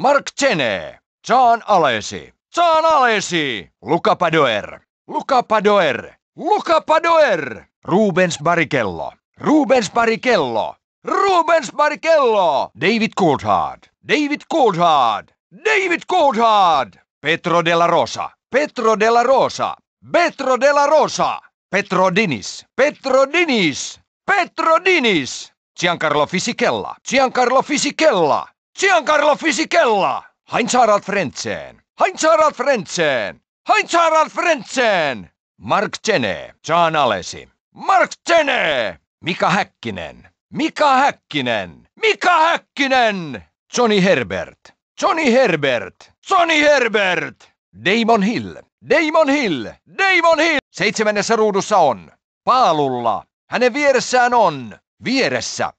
Mark Tene, John Alesi, John Alesi, Luca Padoer, Luca Padoer, Luca Padoer, Rubens Barrichello, Rubens Barrichello, Rubens Barrichello, David Coulthard, David Coulthard, David Coulthard, Petro Della Rosa, Petro Della Rosa, Petro Della Rosa, Petro Dinis, Petro Dinis, Petro Dinis, Giancarlo Fisichella, Giancarlo Fisichella, Giancarlo Fisichella! Heinz Harald Frentzen! Heinz Harald Frentzen! Heinz Harald Frentzen! Mark Tene, John alesi. Mark Tene! Mika Häkkinen! Mika Häkkinen! Mika Häkkinen! Johnny Herbert! Johnny Herbert! Johnny Herbert! Damon Hill! Damon Hill! Damon Hill! Seitsemännessä ruudussa on. Paalulla. Hänen vieressään on. Vieressä.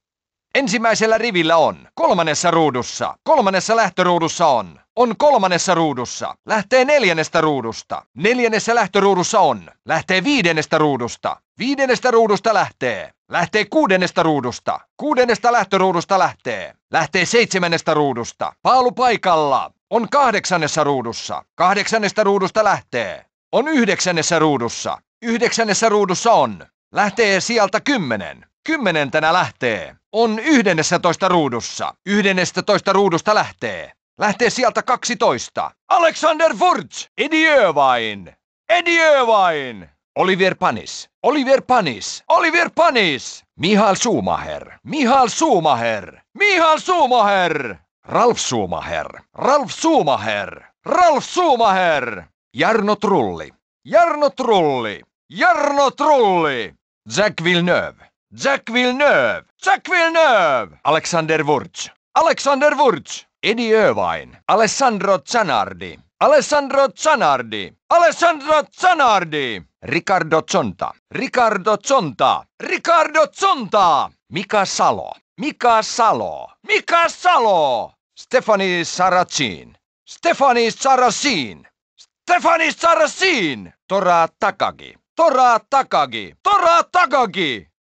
Ensimmäisellä rivillä on. Kolmannessa ruudussa. Kolmannessa lähtöruudussa on. On kolmannessa ruudussa. Lähtee neljännestä ruudusta. Neljännessä lähtöruudussa on. Lähtee viidennestä ruudusta. Viidennestä ruudusta lähtee. Lähtee kuudennesta ruudusta. Kuudennesta lähtöruudusta lähtee. Lähtee seitsemännestä ruudusta. Paalu paikalla. On kahdeksannessa ruudussa. Kahdeksannesta ruudusta lähtee. On yhdeksännessä ruudussa. Yhdeksännessä ruudussa on. Lähtee sieltä kymmenen. Kymmenentenä lähtee. On 11 ruudussa. 11 ruudusta lähtee. Lähtee sieltä 12. Alexander Wurz! Edieu vain! Oliver Panis. Oliver Panis. Oliver Panis! Mihal Schumacher. Mihal Schumacher. Mihal Schumacher! Ralf Schumacher. Ralf Schumacher. Ralf Schumacher! Jarno Trulli. Jarno Trulli. Jarno Trulli! Jack Villeneuve. Jack Villeneuve! Jack Villeneuve! Alexander Wurz! Alexander Wurz! Edi Övain! Alessandro Zanardi! Alessandro Zanardi! Alessandro Zanardi! Ricardo Zonta! Ricardo Zonta! Ricardo Zonta! Mika Salo! Mika Salo! Mika Salo! Stefani Saracin! Stefani Saracin! Stefani Saracin! Tora Takagi! Tora Takagi! Tora Takagi!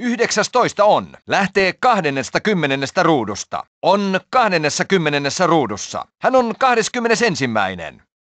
19 on. Lähtee 20 ruudusta. On 20 ruudussa. Hän on 21.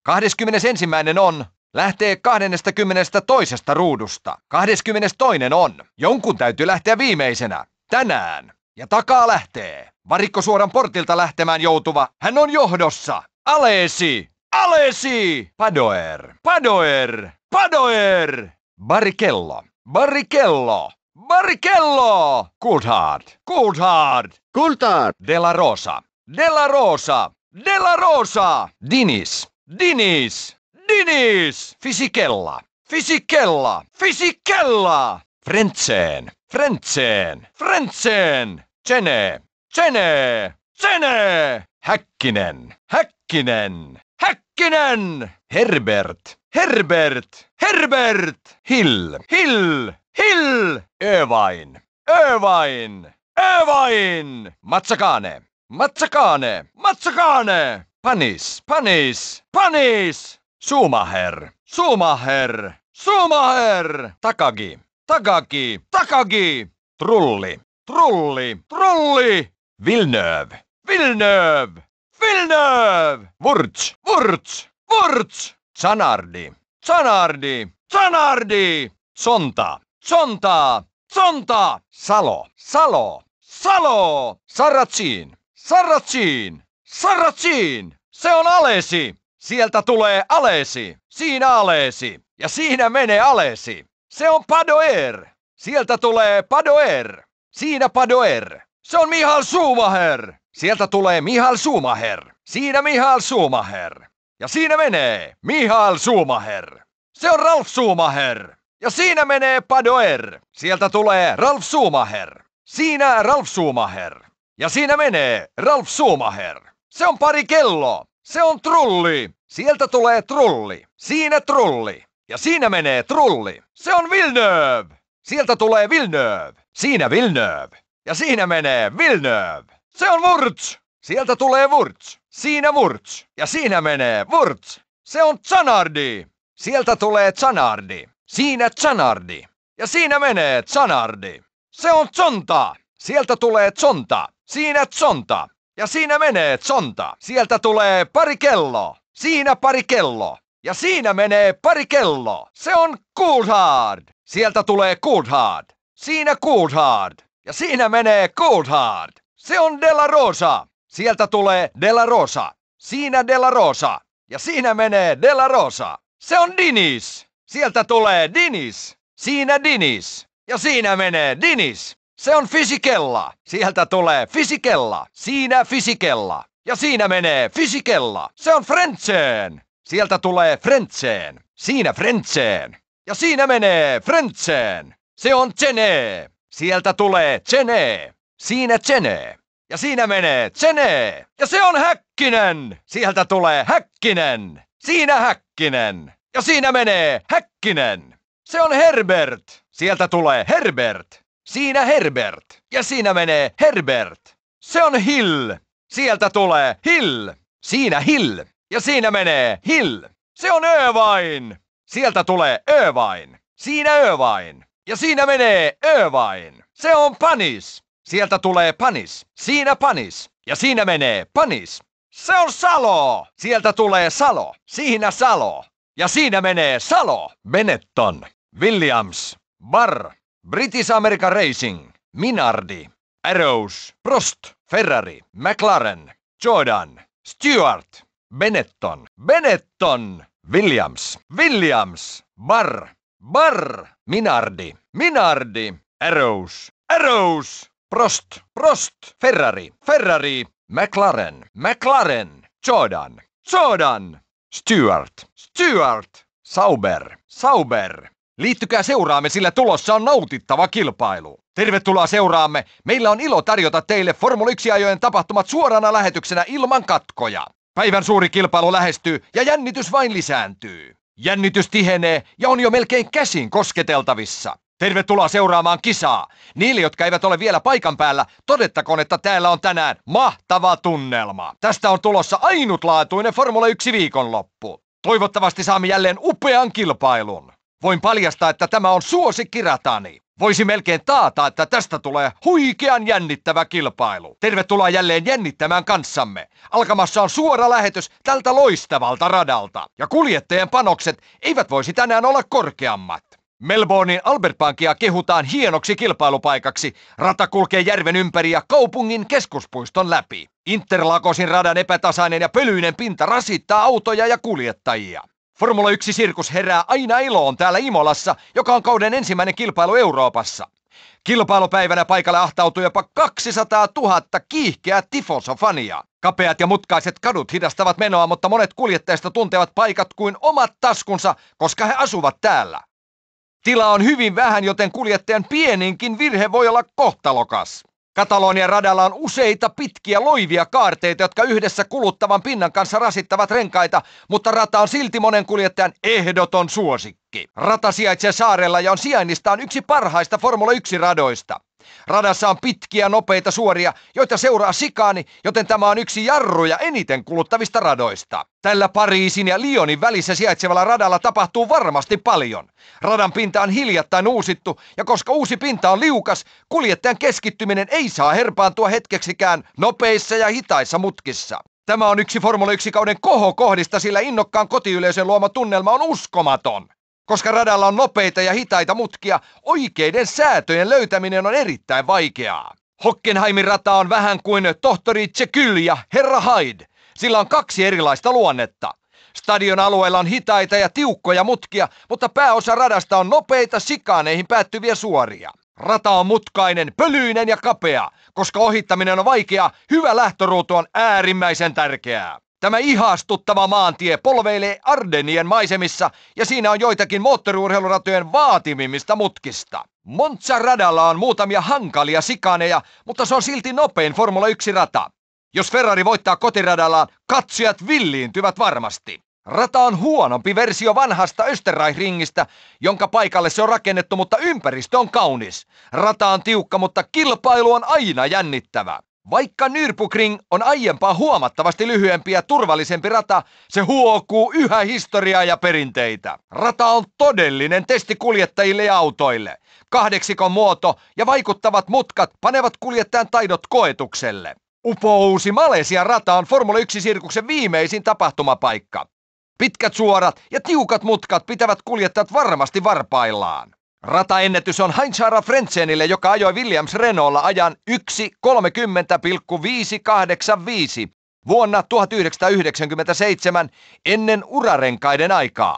21. on. Lähtee 22 toisesta ruudusta. 22 on. Jonkun täytyy lähteä viimeisenä. Tänään. Ja takaa lähtee. varikko suoran portilta lähtemään joutuva. Hän on johdossa. Alesi! Alesi! Padoer! Padoer! Padoer! Barikello! Barikello! Barrichello! Coulthard! Coulthard! Coulthard! De la Rosa! De la Rosa! De la Rosa! Dinis! Dinis! Dinis! Fisikella! Fisikella! Fisikella! Frenzen! Frenzen! Frenzen! Cene, Cene, Cene, Häkkinen! Häkkinen! Häkkinen! Herbert! Herbert! Herbert! Hill! Hill! Hill! Övain! Övain! Övain! Matsakane! Matsakane! Matsakane! Panis! Panis! Panis! Sumaher! Sumaher! Sumaher! Takagi! Takagi! Takagi! Trulli! Trulli! Trulli! Villeneuve! Villeneuve! Villeneuve! Wurz! Wurz! Wurz! Zanardi! Zanardi! Zanardi! Sonta! Zontaa! Zontaa! Salo! Salo! Salo! Saratsiin! Saratsiin! Saratsiin! Se on alesi! Sieltä tulee alesi! Siinä alesi! Ja siinä menee alesi! Se on Padoer! Sieltä tulee Padoer! Siinä Padoer! Se on Mihal Schumacher! Sieltä tulee Mihal Schumacher! Siinä Mihal Schumacher! Ja siinä menee Mihal Schumacher! Se on Ralf Schumacher! Ja siinä menee Padoer. Sieltä tulee Ralf Schumacher. Siinä Ralf Schumacher. Ja siinä menee Ralf Schumacher. Se on pari kello. Se on trulli. Sieltä tulee trulli. Siinä trulli. Ja siinä menee trulli. Se on Villeneuve. Sieltä tulee Villeneuve. Siinä Villeneuve. Ja siinä menee Villeneuve. Se on Wurz. Sieltä tulee Wurz. Siinä Wurz. Ja siinä menee Wurz. Se on Zanardi. Sieltä tulee Zanardi. Siinä Zanardi. Ja siinä menee Zanardi. Se on Zonta. Sieltä tulee Zonta. Siinä Zonta. Ja siinä menee Zonta. Sieltä tulee pari kello. Siinä pari kello. Ja siinä menee pari kello. Se on Coulthard. Sieltä tulee Coulthard. Siinä Coulthard. Ja siinä menee Coulthard. Se on Della Rosa. Sieltä tulee Della Rosa. Siinä Della Rosa. Ja siinä menee Della Rosa. Se on Dinis. Sieltä tulee Dinis. Siinä Dinis. Ja siinä menee Dinis. Se on fysikella. Sieltä tulee fysikella, Siinä fysikella Ja siinä menee fysikella. Se on Frentseen. Sieltä tulee Frentseen. Siinä Frentseen. Ja siinä menee Frentseen. Se on Tsene. Sieltä tulee Tsene. Siinä Tsene. Ja siinä menee Tsene. Ja se on Häkkinen. Sieltä tulee Häkkinen. Siinä Häkkinen. Ja siinä menee Häkkinen. Se on Herbert. Sieltä tulee Herbert. Siinä Herbert. Ja siinä menee Herbert. Se on Hill. Sieltä tulee Hill. Siinä Hill. Ja siinä menee Hill. Se on Övain. Sieltä tulee Övain. Siinä Övain. Ja siinä menee Övain. Se on Panis. Sieltä tulee Panis. Siinä Panis. Ja siinä menee Panis. Se on Salo. Sieltä tulee Salo. Siinä Salo. Ja siinä menee Salo, Benetton, Williams, Barr, British America Racing, Minardi, Arrows, Prost, Ferrari, McLaren, Jordan, Stewart, Benetton, Benetton, Williams, Williams, Barr, Barr, Minardi, Minardi, Arrows, Arrows, Prost, Prost, Ferrari, Ferrari, McLaren, McLaren, Jordan, Jordan. Stuart, Stuart, Sauber, Sauber. Liittykää seuraamme, sillä tulossa on nautittava kilpailu. Tervetuloa seuraamme. Meillä on ilo tarjota teille Formula 1-ajojen tapahtumat suorana lähetyksenä ilman katkoja. Päivän suuri kilpailu lähestyy ja jännitys vain lisääntyy. Jännitys tihenee ja on jo melkein käsin kosketeltavissa. Tervetuloa seuraamaan kisaa. Niille, jotka eivät ole vielä paikan päällä, todettakoon, että täällä on tänään mahtava tunnelma. Tästä on tulossa ainutlaatuinen Formula 1 viikonloppu. Toivottavasti saamme jälleen upean kilpailun. Voin paljastaa, että tämä on suosikkiratani. Voisi melkein taata, että tästä tulee huikean jännittävä kilpailu. Tervetuloa jälleen jännittämään kanssamme. Alkamassa on suora lähetys tältä loistavalta radalta. Ja kuljettajien panokset eivät voisi tänään olla korkeammat. Melbournein Albert Bankia kehutaan hienoksi kilpailupaikaksi. Rata kulkee järven ympäri ja kaupungin keskuspuiston läpi. Interlakosin radan epätasainen ja pölyinen pinta rasittaa autoja ja kuljettajia. Formula 1 sirkus herää aina iloon täällä Imolassa, joka on kauden ensimmäinen kilpailu Euroopassa. Kilpailupäivänä paikalle ahtautui jopa 200 000 kiihkeää tifosofania. Kapeat ja mutkaiset kadut hidastavat menoa, mutta monet kuljettajista tuntevat paikat kuin omat taskunsa, koska he asuvat täällä. Tila on hyvin vähän, joten kuljettajan pieninkin virhe voi olla kohtalokas. Katalonian radalla on useita pitkiä loivia kaarteita, jotka yhdessä kuluttavan pinnan kanssa rasittavat renkaita, mutta rata on silti monen kuljettajan ehdoton suosikki. Rata sijaitsee saarella ja on sijainnistaan yksi parhaista Formula 1-radoista. Radassa on pitkiä, nopeita suoria, joita seuraa sikaani, joten tämä on yksi jarruja eniten kuluttavista radoista. Tällä Pariisin ja Lyonin välissä sijaitsevalla radalla tapahtuu varmasti paljon. Radan pinta on hiljattain uusittu, ja koska uusi pinta on liukas, kuljettajan keskittyminen ei saa herpaantua hetkeksikään nopeissa ja hitaissa mutkissa. Tämä on yksi Formula 1-kauden kohokohdista, sillä innokkaan kotiyleisön luoma tunnelma on uskomaton. Koska radalla on nopeita ja hitaita mutkia, oikeiden säätöjen löytäminen on erittäin vaikeaa. Hockenheimin rata on vähän kuin tohtori Tsekyl ja Herra Hyde. Sillä on kaksi erilaista luonnetta. Stadion alueella on hitaita ja tiukkoja mutkia, mutta pääosa radasta on nopeita sikaaneihin päättyviä suoria. Rata on mutkainen, pölyinen ja kapea. Koska ohittaminen on vaikeaa, hyvä lähtöruutu on äärimmäisen tärkeää. Tämä ihastuttava maantie polveilee Ardenien maisemissa ja siinä on joitakin moottoriurheiluratojen vaatimimmista mutkista. Montsa-radalla on muutamia hankalia sikaneja, mutta se on silti nopein Formula 1-rata. Jos Ferrari voittaa kotiradallaan, katsojat villiintyvät varmasti. Rata on huonompi versio vanhasta Österreich-ringistä, jonka paikalle se on rakennettu, mutta ympäristö on kaunis. Rata on tiukka, mutta kilpailu on aina jännittävä. Vaikka Nürburgring on aiempaa huomattavasti lyhyempi ja turvallisempi rata, se huokuu yhä historiaa ja perinteitä. Rata on todellinen testi kuljettajille ja autoille. Kahdeksikon muoto ja vaikuttavat mutkat panevat kuljettajan taidot koetukselle. Upousi Malesian rata on Formula 1-sirkuksen viimeisin tapahtumapaikka. Pitkät suorat ja tiukat mutkat pitävät kuljettajat varmasti varpaillaan. Rataennätys on Heinzara Frentzenille, joka ajoi Williams Renaultilla ajan 1.30,585 vuonna 1997 ennen urarenkaiden aikaa.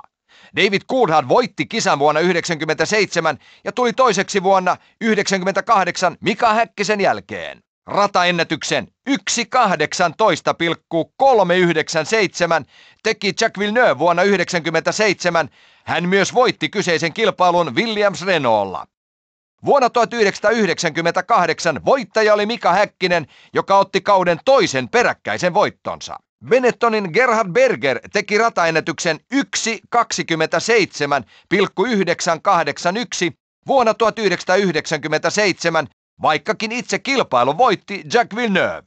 David Coulthard voitti kisan vuonna 1997 ja tuli toiseksi vuonna 1998 Mika Häkkisen jälkeen. Rataennätyksen 1.18,397 teki Jack Villeneuve vuonna 1997 hän myös voitti kyseisen kilpailun Williams Renaultlla. Vuonna 1998 voittaja oli Mika Häkkinen, joka otti kauden toisen peräkkäisen voittonsa. Benettonin Gerhard Berger teki rataennätyksen 1.27,981 vuonna 1997, vaikkakin itse kilpailu voitti Jack Villeneuve.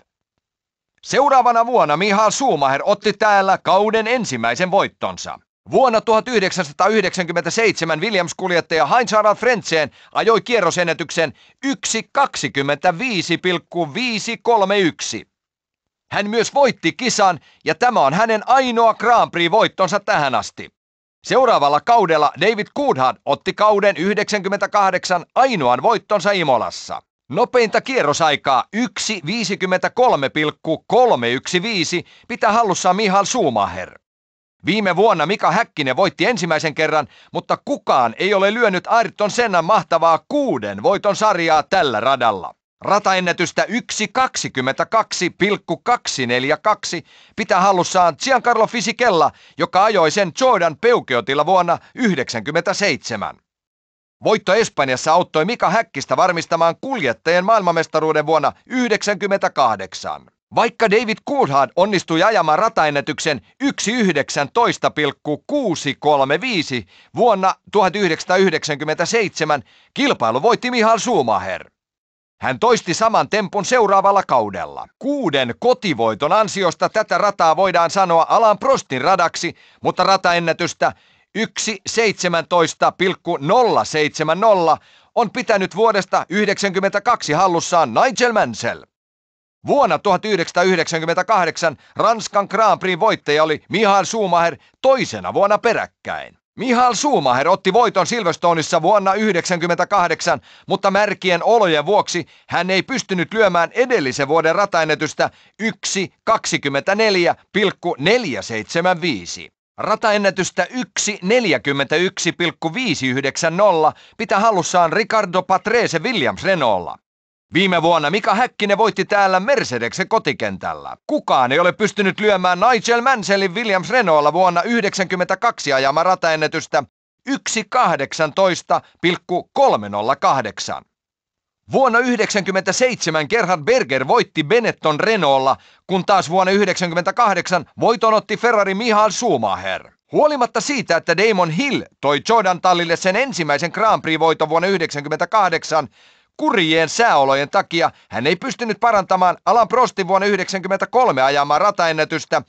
Seuraavana vuonna Mihal Schumacher otti täällä kauden ensimmäisen voittonsa. Vuonna 1997 Williams-kuljettaja Heinz Harald Frentzen ajoi kierrosennätyksen 1.25,531. Hän myös voitti kisan ja tämä on hänen ainoa Grand Prix-voittonsa tähän asti. Seuraavalla kaudella David Coulthard otti kauden 98 ainoan voittonsa Imolassa. Nopeinta kierrosaikaa 1.53,315 pitää hallussaan Mihal Schumacher. Viime vuonna Mika Häkkinen voitti ensimmäisen kerran, mutta kukaan ei ole lyönyt Ayrton Sennan mahtavaa kuuden voiton sarjaa tällä radalla. Rataennätystä 1.22,242 pitää hallussaan Giancarlo Fisichella, joka ajoi sen Jordan peukeotilla vuonna 1997. Voitto Espanjassa auttoi Mika Häkkistä varmistamaan kuljettajien maailmanmestaruuden vuonna 1998. Vaikka David Coulthard onnistui ajamaan rataennätyksen 1.19,635 vuonna 1997, kilpailu voitti Mihal Schumacher. Hän toisti saman tempun seuraavalla kaudella. Kuuden kotivoiton ansiosta tätä rataa voidaan sanoa Alan Prostin radaksi, mutta rataennätystä 1.17,070 on pitänyt vuodesta 1992 hallussaan Nigel Mansell. Vuonna 1998 Ranskan Grand Prix voittaja oli Mihail Schumacher toisena vuonna peräkkäin. Mihail Schumacher otti voiton Silverstoneissa vuonna 1998, mutta märkien olojen vuoksi hän ei pystynyt lyömään edellisen vuoden rataennetystä 1.24,475. Rataennätystä 1.41,590 pitää hallussaan Ricardo Patrese Williams Renaultla. Viime vuonna Mika Häkkinen voitti täällä Mercedeksen kotikentällä. Kukaan ei ole pystynyt lyömään Nigel Mansellin Williams Renaultilla vuonna 1992 ajama rataennätystä 1.18,308. Vuonna 1997 Gerhard Berger voitti Benetton Renaultilla, kun taas vuonna 1998 voiton otti Ferrari Michael Schumacher. Huolimatta siitä, että Damon Hill toi Jordan Tallille sen ensimmäisen Grand Prix-voiton vuonna 1998, kurjien sääolojen takia hän ei pystynyt parantamaan Alan Prostin vuonna 1993 ajamaa rataennätystä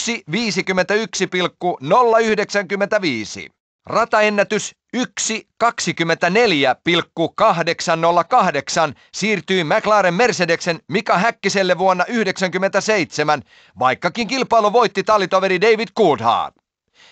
1.51,095. Rataennätys 1.24,808 siirtyi McLaren Mercedeksen Mika Häkkiselle vuonna 1997, vaikkakin kilpailu voitti tallitoveri David Coulthard.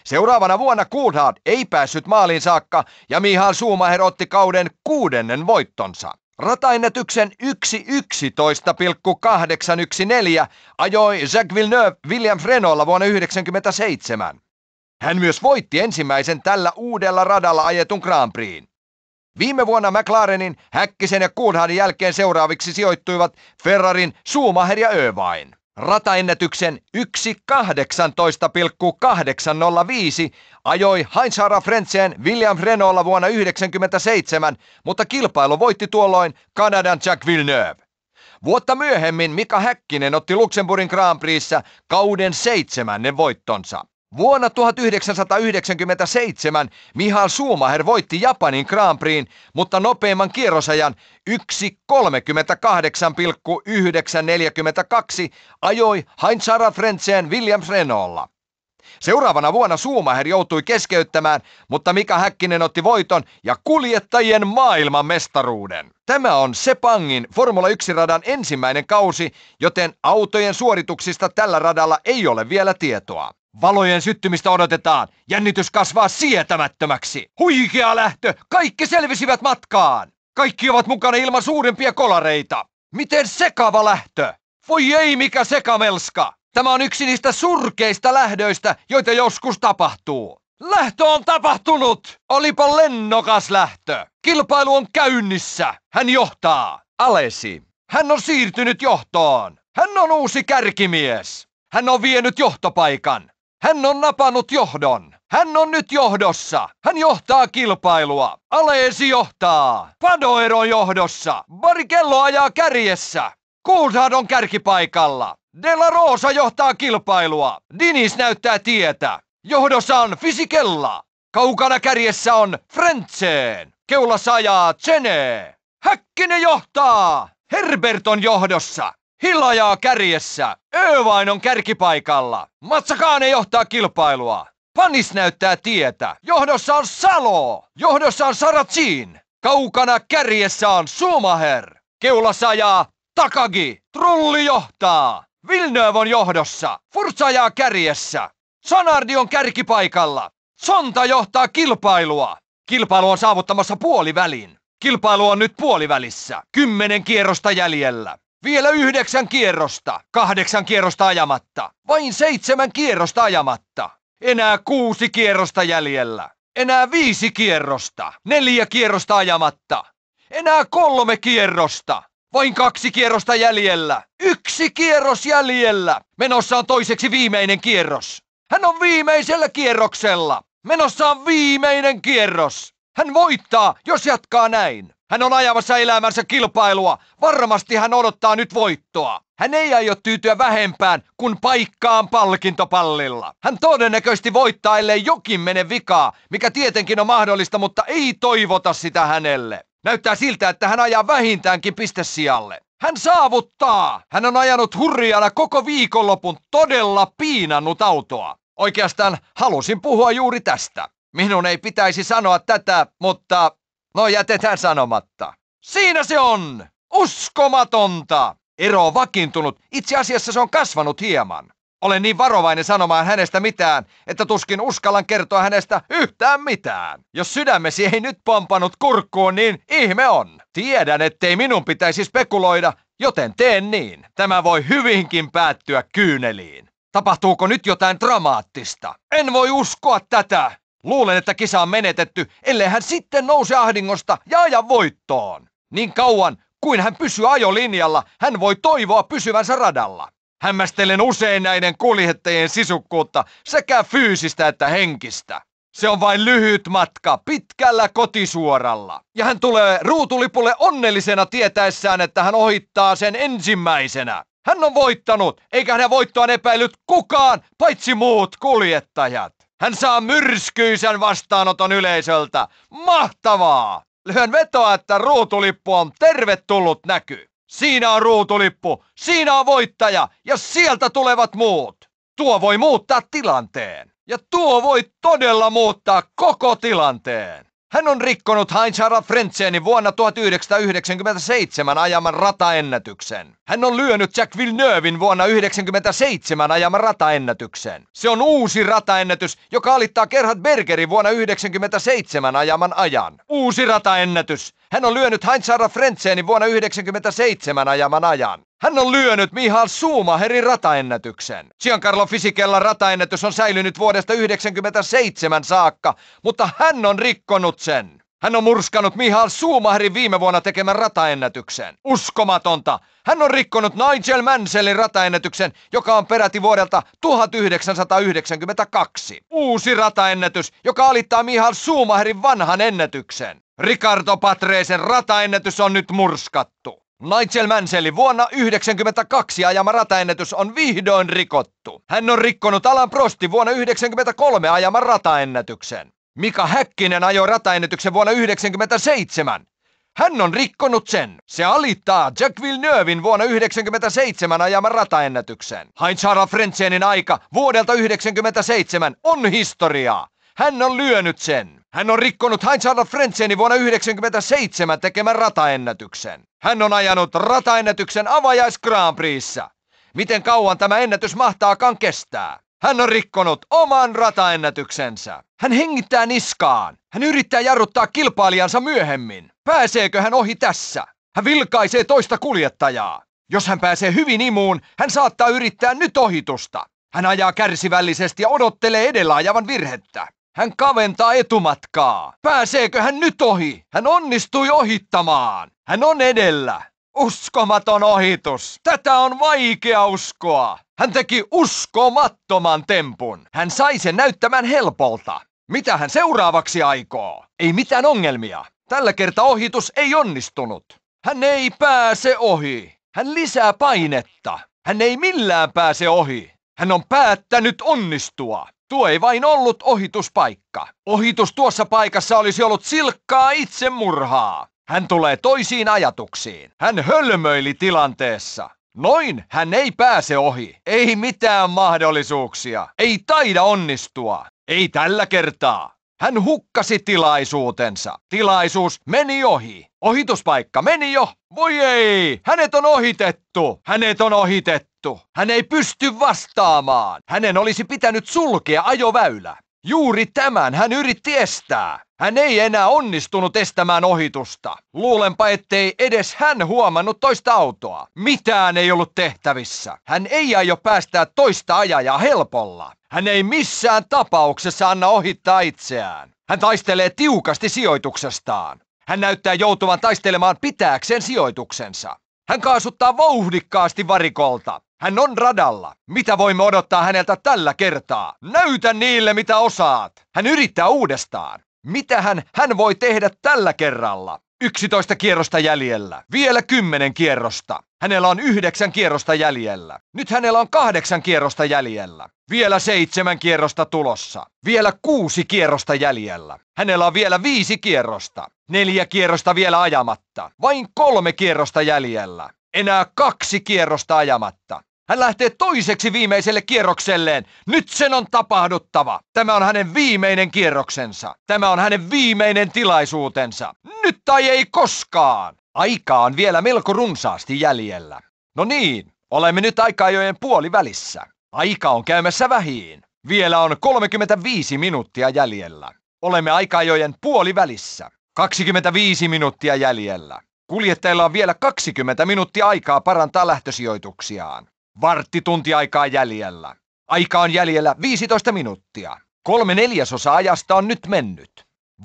Seuraavana vuonna Coulthard ei päässyt maaliin saakka ja Mihal Suumaher otti kauden kuudennen voittonsa. Rataennätyksen 1.11.814 ajoi Jacques Villeneuve William Frenolla vuonna 1997. Hän myös voitti ensimmäisen tällä uudella radalla ajetun Grand Prixin. Viime vuonna McLarenin, Häkkisen ja Coulthardin jälkeen seuraaviksi sijoittuivat Ferrarin Suumaher ja Övain. Rataennätyksen 1.18,805 ajoi Heinzara Frenzen William Renolla vuonna 1997, mutta kilpailu voitti tuolloin Kanadan Jack Villeneuve. Vuotta myöhemmin Mika Häkkinen otti Luxemburgin Grand Prixssä kauden seitsemännen voittonsa. Vuonna 1997 Mihal Schumacher voitti Japanin Grand Prixin, mutta nopeimman kierrosajan 1.38,942 ajoi Heinz Harald Frentzen Williams Renaultlla. Seuraavana vuonna Suumaher joutui keskeyttämään, mutta Mika Häkkinen otti voiton ja kuljettajien maailman mestaruuden? Tämä on Sepangin Formula 1-radan ensimmäinen kausi, joten autojen suorituksista tällä radalla ei ole vielä tietoa. Valojen syttymistä odotetaan. Jännitys kasvaa sietämättömäksi. Huikea lähtö! Kaikki selvisivät matkaan! Kaikki ovat mukana ilman suurimpia kolareita. Miten sekava lähtö! Voi ei mikä sekamelska! Tämä on yksi niistä surkeista lähdöistä, joita joskus tapahtuu. Lähtö on tapahtunut! Olipa lennokas lähtö! Kilpailu on käynnissä! Hän johtaa! Alesi. Hän on siirtynyt johtoon. Hän on uusi kärkimies. Hän on vienyt johtopaikan. Hän on napannut johdon. Hän on nyt johdossa. Hän johtaa kilpailua. Aleesi johtaa. Padoero johdossa. Barikello ajaa kärjessä. Coulthard on kärkipaikalla. De La Rosa johtaa kilpailua. Dinis näyttää tietä. Johdossa on Fisikella. Kaukana kärjessä on Frentseen. Keulassa ajaa Cene. Häkkinen johtaa. Herbert on johdossa. Hillajaa kärjessä. Övain on kärkipaikalla. Matsakaane johtaa kilpailua. Panis näyttää tietä. Johdossa on Salo. Johdossa on Saratsiin! Kaukana kärjessä on Sumaher. Keulassa ajaa Takagi. Trulli johtaa. Vilnöv on johdossa. Furtsa ajaa kärjessä. Sonardi on kärkipaikalla. Sonta johtaa kilpailua. Kilpailu on saavuttamassa puolivälin. Kilpailu on nyt puolivälissä. Kymmenen kierrosta jäljellä. Vielä yhdeksän kierrosta, kahdeksan kierrosta ajamatta, vain seitsemän kierrosta ajamatta. Enää kuusi kierrosta jäljellä, enää viisi kierrosta, neljä kierrosta ajamatta. Enää kolme kierrosta, vain kaksi kierrosta jäljellä, yksi kierros jäljellä. Menossa on toiseksi viimeinen kierros. Hän on viimeisellä kierroksella. Menossa on viimeinen kierros. Hän voittaa, jos jatkaa näin. Hän on ajamassa elämänsä kilpailua. Varmasti hän odottaa nyt voittoa. Hän ei aio tyytyä vähempään kuin paikkaan palkintopallilla. Hän todennäköisesti voittaa, ellei jokin mene vikaa, mikä tietenkin on mahdollista, mutta ei toivota sitä hänelle. Näyttää siltä, että hän ajaa vähintäänkin sijalle. Hän saavuttaa! Hän on ajanut hurjana koko viikonlopun todella piinannut autoa. Oikeastaan halusin puhua juuri tästä. Minun ei pitäisi sanoa tätä, mutta no jätetään sanomatta. Siinä se on! Uskomatonta! Ero on vakiintunut. Itse asiassa se on kasvanut hieman. Olen niin varovainen sanomaan hänestä mitään, että tuskin uskallan kertoa hänestä yhtään mitään. Jos sydämesi ei nyt pompanut kurkkuun, niin ihme on. Tiedän, ettei minun pitäisi spekuloida, joten teen niin. Tämä voi hyvinkin päättyä kyyneliin. Tapahtuuko nyt jotain dramaattista? En voi uskoa tätä! Luulen, että kisa on menetetty, ellei hän sitten nouse ahdingosta ja aja voittoon. Niin kauan kuin hän pysyy ajolinjalla, hän voi toivoa pysyvänsä radalla. Hämmästelen usein näiden kuljettajien sisukkuutta sekä fyysistä että henkistä. Se on vain lyhyt matka pitkällä kotisuoralla. Ja hän tulee ruutulipulle onnellisena tietäessään, että hän ohittaa sen ensimmäisenä. Hän on voittanut, eikä hän voittoa epäillyt kukaan, paitsi muut kuljettajat. Hän saa myrskyisen vastaanoton yleisöltä. Mahtavaa! Lyön vetoa, että ruutulippu on tervetullut näky. Siinä on ruutulippu, siinä on voittaja ja sieltä tulevat muut. Tuo voi muuttaa tilanteen. Ja tuo voi todella muuttaa koko tilanteen. Hän on rikkonut Heinz Harald Frentzenin vuonna 1997 ajaman rataennätyksen. Hän on lyönyt Jack Villeneuvin vuonna 1997 ajaman rataennätyksen. Se on uusi rataennätys, joka alittaa Gerhard Bergerin vuonna 1997 ajaman ajan. Uusi rataennätys. Hän on lyönyt Heinz-Sara Frentzenin vuonna 1997 ajaman ajan. Hän on lyönyt Mihal Suumaherin rataennätyksen. Giancarlo Fisikella rataennätys on säilynyt vuodesta 1997 saakka, mutta hän on rikkonut sen. Hän on murskanut Mihal Suumahrin viime vuonna tekemän rataennätyksen. Uskomatonta! Hän on rikkonut Nigel Mansellin rataennätyksen, joka on peräti vuodelta 1992. Uusi rataennätys, joka alittaa Mihal Suumahrin vanhan ennätyksen. Ricardo Patreisen rataennätys on nyt murskattu. Nigel Mansellin vuonna 1992 ajama rataennätys on vihdoin rikottu. Hän on rikkonut Alan Prosti vuonna 1993 ajaman rataennätyksen. Mika Häkkinen ajoi rataennätyksen vuonna 1997. Hän on rikkonut sen. Se alittaa Jack Villeneuvin vuonna 1997 ajaman rataennätyksen. Heinz Harald Frentzenin aika vuodelta 1997 on historiaa. Hän on lyönyt sen. Hän on rikkonut Heinz Harald Frentzenin vuonna 1997 tekemän rataennätyksen. Hän on ajanut rataennätyksen avajais Grand Miten kauan tämä ennätys mahtaakaan kestää? Hän on rikkonut oman rataennätyksensä. Hän hengittää niskaan. Hän yrittää jarruttaa kilpailijansa myöhemmin. Pääseekö hän ohi tässä? Hän vilkaisee toista kuljettajaa. Jos hän pääsee hyvin imuun, hän saattaa yrittää nyt ohitusta. Hän ajaa kärsivällisesti ja odottelee edellä ajavan virhettä. Hän kaventaa etumatkaa. Pääseekö hän nyt ohi? Hän onnistui ohittamaan. Hän on edellä. Uskomaton ohitus! Tätä on vaikea uskoa! Hän teki uskomattoman tempun. Hän sai sen näyttämään helpolta. Mitä hän seuraavaksi aikoo? Ei mitään ongelmia. Tällä kertaa ohitus ei onnistunut. Hän ei pääse ohi. Hän lisää painetta. Hän ei millään pääse ohi. Hän on päättänyt onnistua. Tuo ei vain ollut ohituspaikka. Ohitus tuossa paikassa olisi ollut silkkaa itsemurhaa. Hän tulee toisiin ajatuksiin. Hän hölmöili tilanteessa. Noin hän ei pääse ohi. Ei mitään mahdollisuuksia. Ei taida onnistua. Ei tällä kertaa. Hän hukkasi tilaisuutensa. Tilaisuus meni ohi. Ohituspaikka meni jo. Voi ei, hänet on ohitettu. Hänet on ohitettu. Hän ei pysty vastaamaan. Hänen olisi pitänyt sulkea ajoväylä. Juuri tämän hän yritti estää. Hän ei enää onnistunut estämään ohitusta. Luulenpa, ettei edes hän huomannut toista autoa. Mitään ei ollut tehtävissä. Hän ei aio päästää toista ajajaa helpolla. Hän ei missään tapauksessa anna ohittaa itseään. Hän taistelee tiukasti sijoituksestaan. Hän näyttää joutuvan taistelemaan pitääkseen sijoituksensa. Hän kaasuttaa vauhdikkaasti varikolta. Hän on radalla. Mitä voimme odottaa häneltä tällä kertaa? Näytä niille, mitä osaat. Hän yrittää uudestaan. Mitähän hän voi tehdä tällä kerralla? 11 kierrosta jäljellä. Vielä 10 kierrosta. Hänellä on 9 kierrosta jäljellä. Nyt hänellä on 8 kierrosta jäljellä. Vielä 7 kierrosta tulossa. Vielä 6 kierrosta jäljellä. Hänellä on vielä 5 kierrosta. 4 kierrosta vielä ajamatta. Vain 3 kierrosta jäljellä. Enää 2 kierrosta ajamatta. Hän lähtee toiseksi viimeiselle kierrokselleen. Nyt sen on tapahduttava. Tämä on hänen viimeinen kierroksensa. Tämä on hänen viimeinen tilaisuutensa. Nyt tai ei koskaan. Aikaa on vielä melko runsaasti jäljellä. No niin, olemme nyt aikajojen välissä. Aika on käymässä vähiin. Vielä on 35 minuuttia jäljellä. Olemme aikajojen välissä. 25 minuuttia jäljellä. Kuljettajilla on vielä 20 minuuttia aikaa parantaa lähtösijoituksiaan. Vartti tunti aikaa jäljellä. Aika on jäljellä 15 minuuttia. Kolme neljäsosa ajasta on nyt mennyt.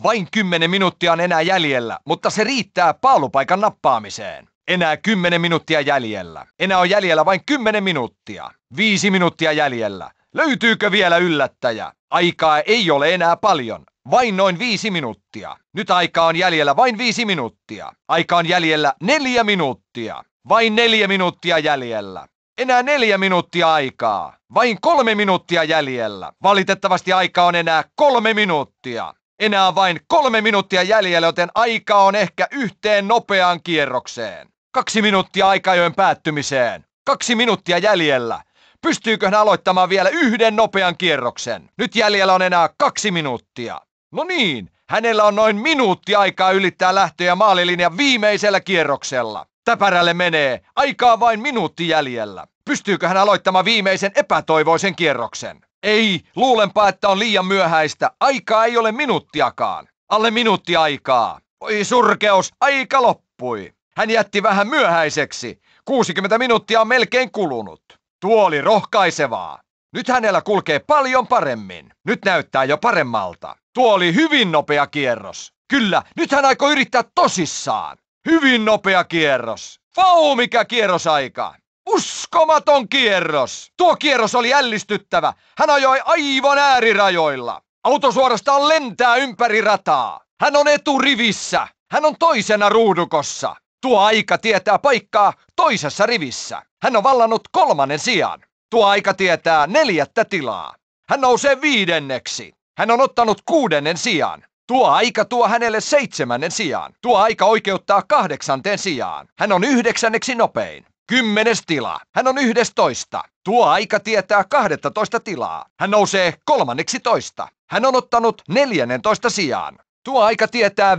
Vain 10 minuuttia on enää jäljellä, mutta se riittää paalupaikan nappaamiseen. Enää 10 minuuttia jäljellä. Enää on jäljellä vain 10 minuuttia. Viisi minuuttia jäljellä. Löytyykö vielä yllättäjä? Aikaa ei ole enää paljon. Vain noin viisi minuuttia. Nyt aika on jäljellä vain viisi minuuttia. Aika on jäljellä neljä minuuttia. Vain neljä minuuttia jäljellä. Enää neljä minuuttia aikaa. Vain kolme minuuttia jäljellä. Valitettavasti aika on enää kolme minuuttia. Enää vain kolme minuuttia jäljellä, joten aika on ehkä yhteen nopeaan kierrokseen. Kaksi minuuttia joen päättymiseen. Kaksi minuuttia jäljellä. Pystyykö hän aloittamaan vielä yhden nopean kierroksen? Nyt jäljellä on enää kaksi minuuttia. No niin, hänellä on noin minuutti aikaa ylittää lähtö- ja maalilinjan viimeisellä kierroksella. Täpärälle menee. Aikaa vain minuutti jäljellä. Pystyykö hän aloittamaan viimeisen epätoivoisen kierroksen? Ei, luulenpa, että on liian myöhäistä. Aikaa ei ole minuuttiakaan. Alle minuutti aikaa. Oi surkeus, aika loppui. Hän jätti vähän myöhäiseksi. 60 minuuttia on melkein kulunut. Tuo oli rohkaisevaa. Nyt hänellä kulkee paljon paremmin. Nyt näyttää jo paremmalta. Tuo oli hyvin nopea kierros. Kyllä, nyt hän aikoo yrittää tosissaan. Hyvin nopea kierros. Vau, mikä kierrosaika! Uskomaton kierros! Tuo kierros oli ällistyttävä. Hän ajoi aivan äärirajoilla. Auto suorastaan lentää ympäri rataa. Hän on eturivissä. Hän on toisena ruudukossa. Tuo aika tietää paikkaa toisessa rivissä. Hän on vallannut kolmannen sijan. Tuo aika tietää neljättä tilaa. Hän nousee viidenneksi. Hän on ottanut kuudennen sijan. Tuo aika tuo hänelle seitsemännen sijaan. Tuo aika oikeuttaa kahdeksanteen sijaan. Hän on yhdeksänneksi nopein. Kymmenes tila. Hän on yhdestoista. Tuo aika tietää kahdettatoista tilaa. Hän nousee kolmanneksi toista. Hän on ottanut neljännentoista sijaan. Tuo aika tietää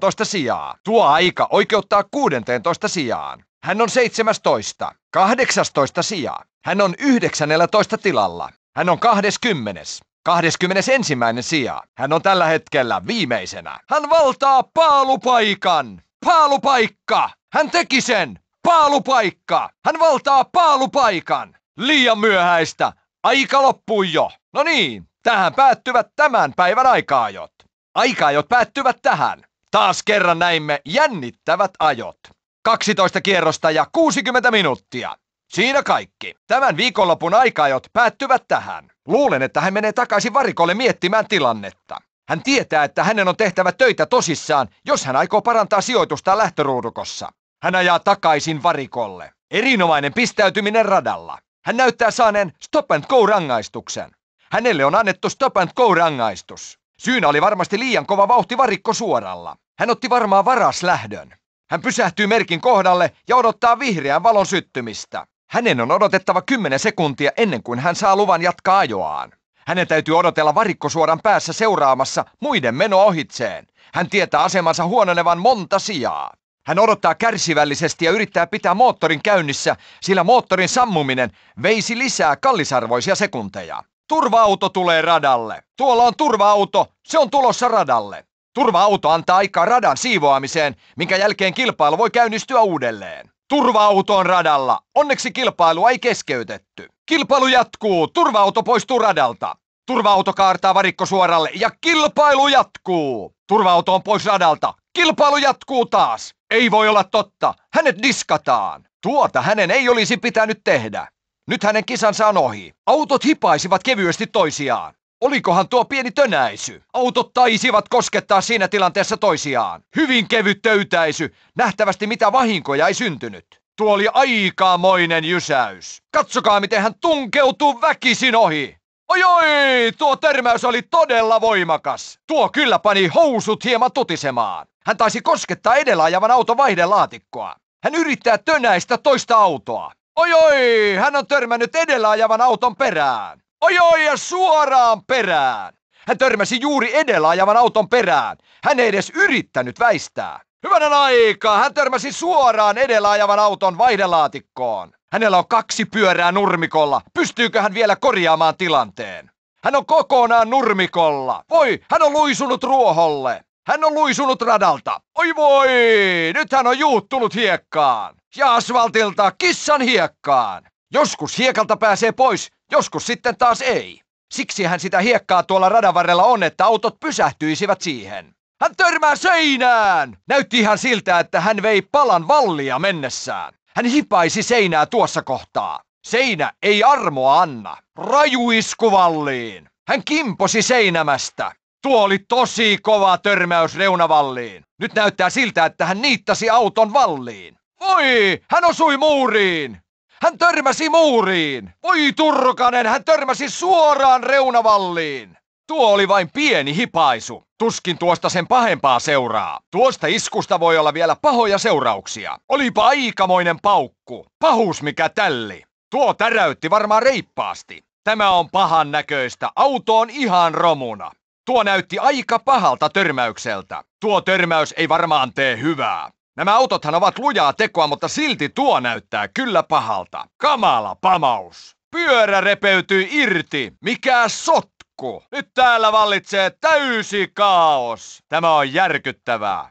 toista sijaa. Tuo aika oikeuttaa toista sijaan. Hän on 17. toista sijaa. Hän on toista tilalla. Hän on kahdeskymmenes. 21. sija. Hän on tällä hetkellä viimeisenä. Hän valtaa paalupaikan. Paalupaikka! Hän teki sen! Paalupaikka! Hän valtaa paalupaikan! Liian myöhäistä. Aika loppui jo. No niin, tähän päättyvät tämän päivän aikaajot. Aikaajot päättyvät tähän. Taas kerran näimme jännittävät ajot. 12 kierrosta ja 60 minuuttia. Siinä kaikki. Tämän viikonlopun aikajot päättyvät tähän. Luulen, että hän menee takaisin varikolle miettimään tilannetta. Hän tietää, että hänen on tehtävä töitä tosissaan, jos hän aikoo parantaa sijoitusta lähtöruudukossa. Hän ajaa takaisin varikolle. Erinomainen pistäytyminen radalla. Hän näyttää saaneen stop and go-rangaistuksen. Hänelle on annettu stop and go-rangaistus. Syynä oli varmasti liian kova vauhti varikko suoralla. Hän otti varmaan lähdön. Hän pysähtyy merkin kohdalle ja odottaa vihreän valon syttymistä. Hänen on odotettava 10 sekuntia ennen kuin hän saa luvan jatkaa ajoaan. Hänen täytyy odotella varikkosuoran päässä seuraamassa muiden meno ohitseen. Hän tietää asemansa huononevan monta sijaa. Hän odottaa kärsivällisesti ja yrittää pitää moottorin käynnissä, sillä moottorin sammuminen veisi lisää kallisarvoisia sekunteja. Turva-auto tulee radalle. Tuolla on turva-auto, se on tulossa radalle. Turva-auto antaa aikaa radan siivoamiseen, minkä jälkeen kilpailu voi käynnistyä uudelleen. Turva-auto on radalla. Onneksi kilpailua ei keskeytetty. Kilpailu jatkuu. Turva-auto poistuu radalta. Turva-auto kaartaa varikko suoralle ja kilpailu jatkuu. Turva-auto on pois radalta. Kilpailu jatkuu taas. Ei voi olla totta. Hänet diskataan. Tuota hänen ei olisi pitänyt tehdä. Nyt hänen kisansa on ohi. Autot hipaisivat kevyesti toisiaan. Olikohan tuo pieni tönäisy? Autot taisivat koskettaa siinä tilanteessa toisiaan. Hyvin kevyt töytäisy. Nähtävästi mitä vahinkoja ei syntynyt. Tuo oli aikamoinen jysäys. Katsokaa, miten hän tunkeutuu väkisin ohi. Oi oi, tuo törmäys oli todella voimakas. Tuo kyllä pani housut hieman tutisemaan. Hän taisi koskettaa edellä ajavan auton vaihdelaatikkoa. Hän yrittää tönäistä toista autoa. Oi oi, hän on törmännyt edellä ajavan auton perään ajoi ja suoraan perään. Hän törmäsi juuri edellä ajavan auton perään. Hän ei edes yrittänyt väistää. Hyvänä aikaa! Hän törmäsi suoraan edellä ajavan auton vaihdelaatikkoon. Hänellä on kaksi pyörää nurmikolla. Pystyykö hän vielä korjaamaan tilanteen? Hän on kokonaan nurmikolla. Voi, hän on luisunut ruoholle. Hän on luisunut radalta. Oi voi, nyt hän on juuttunut hiekkaan. Ja asfaltilta kissan hiekkaan. Joskus hiekalta pääsee pois, Joskus sitten taas ei. Siksihän sitä hiekkaa tuolla radan varrella on, että autot pysähtyisivät siihen. Hän törmää seinään! Näytti ihan siltä, että hän vei palan vallia mennessään. Hän hipaisi seinää tuossa kohtaa. Seinä ei armoa anna. Rajuisku valliin. Hän kimposi seinämästä. Tuo oli tosi kova törmäys reunavalliin. Nyt näyttää siltä, että hän niittasi auton valliin. Voi! Hän osui muuriin! Hän törmäsi muuriin! Voi turkanen, hän törmäsi suoraan reunavalliin! Tuo oli vain pieni hipaisu. Tuskin tuosta sen pahempaa seuraa. Tuosta iskusta voi olla vielä pahoja seurauksia. Olipa aikamoinen paukku. Pahuus mikä tälli. Tuo täräytti varmaan reippaasti. Tämä on pahan näköistä. Auto on ihan romuna. Tuo näytti aika pahalta törmäykseltä. Tuo törmäys ei varmaan tee hyvää. Nämä autothan ovat lujaa tekoa, mutta silti tuo näyttää kyllä pahalta. Kamala pamaus. Pyörä repeytyy, irti. Mikä sotku? Nyt täällä vallitsee täysi kaos. Tämä on järkyttävää.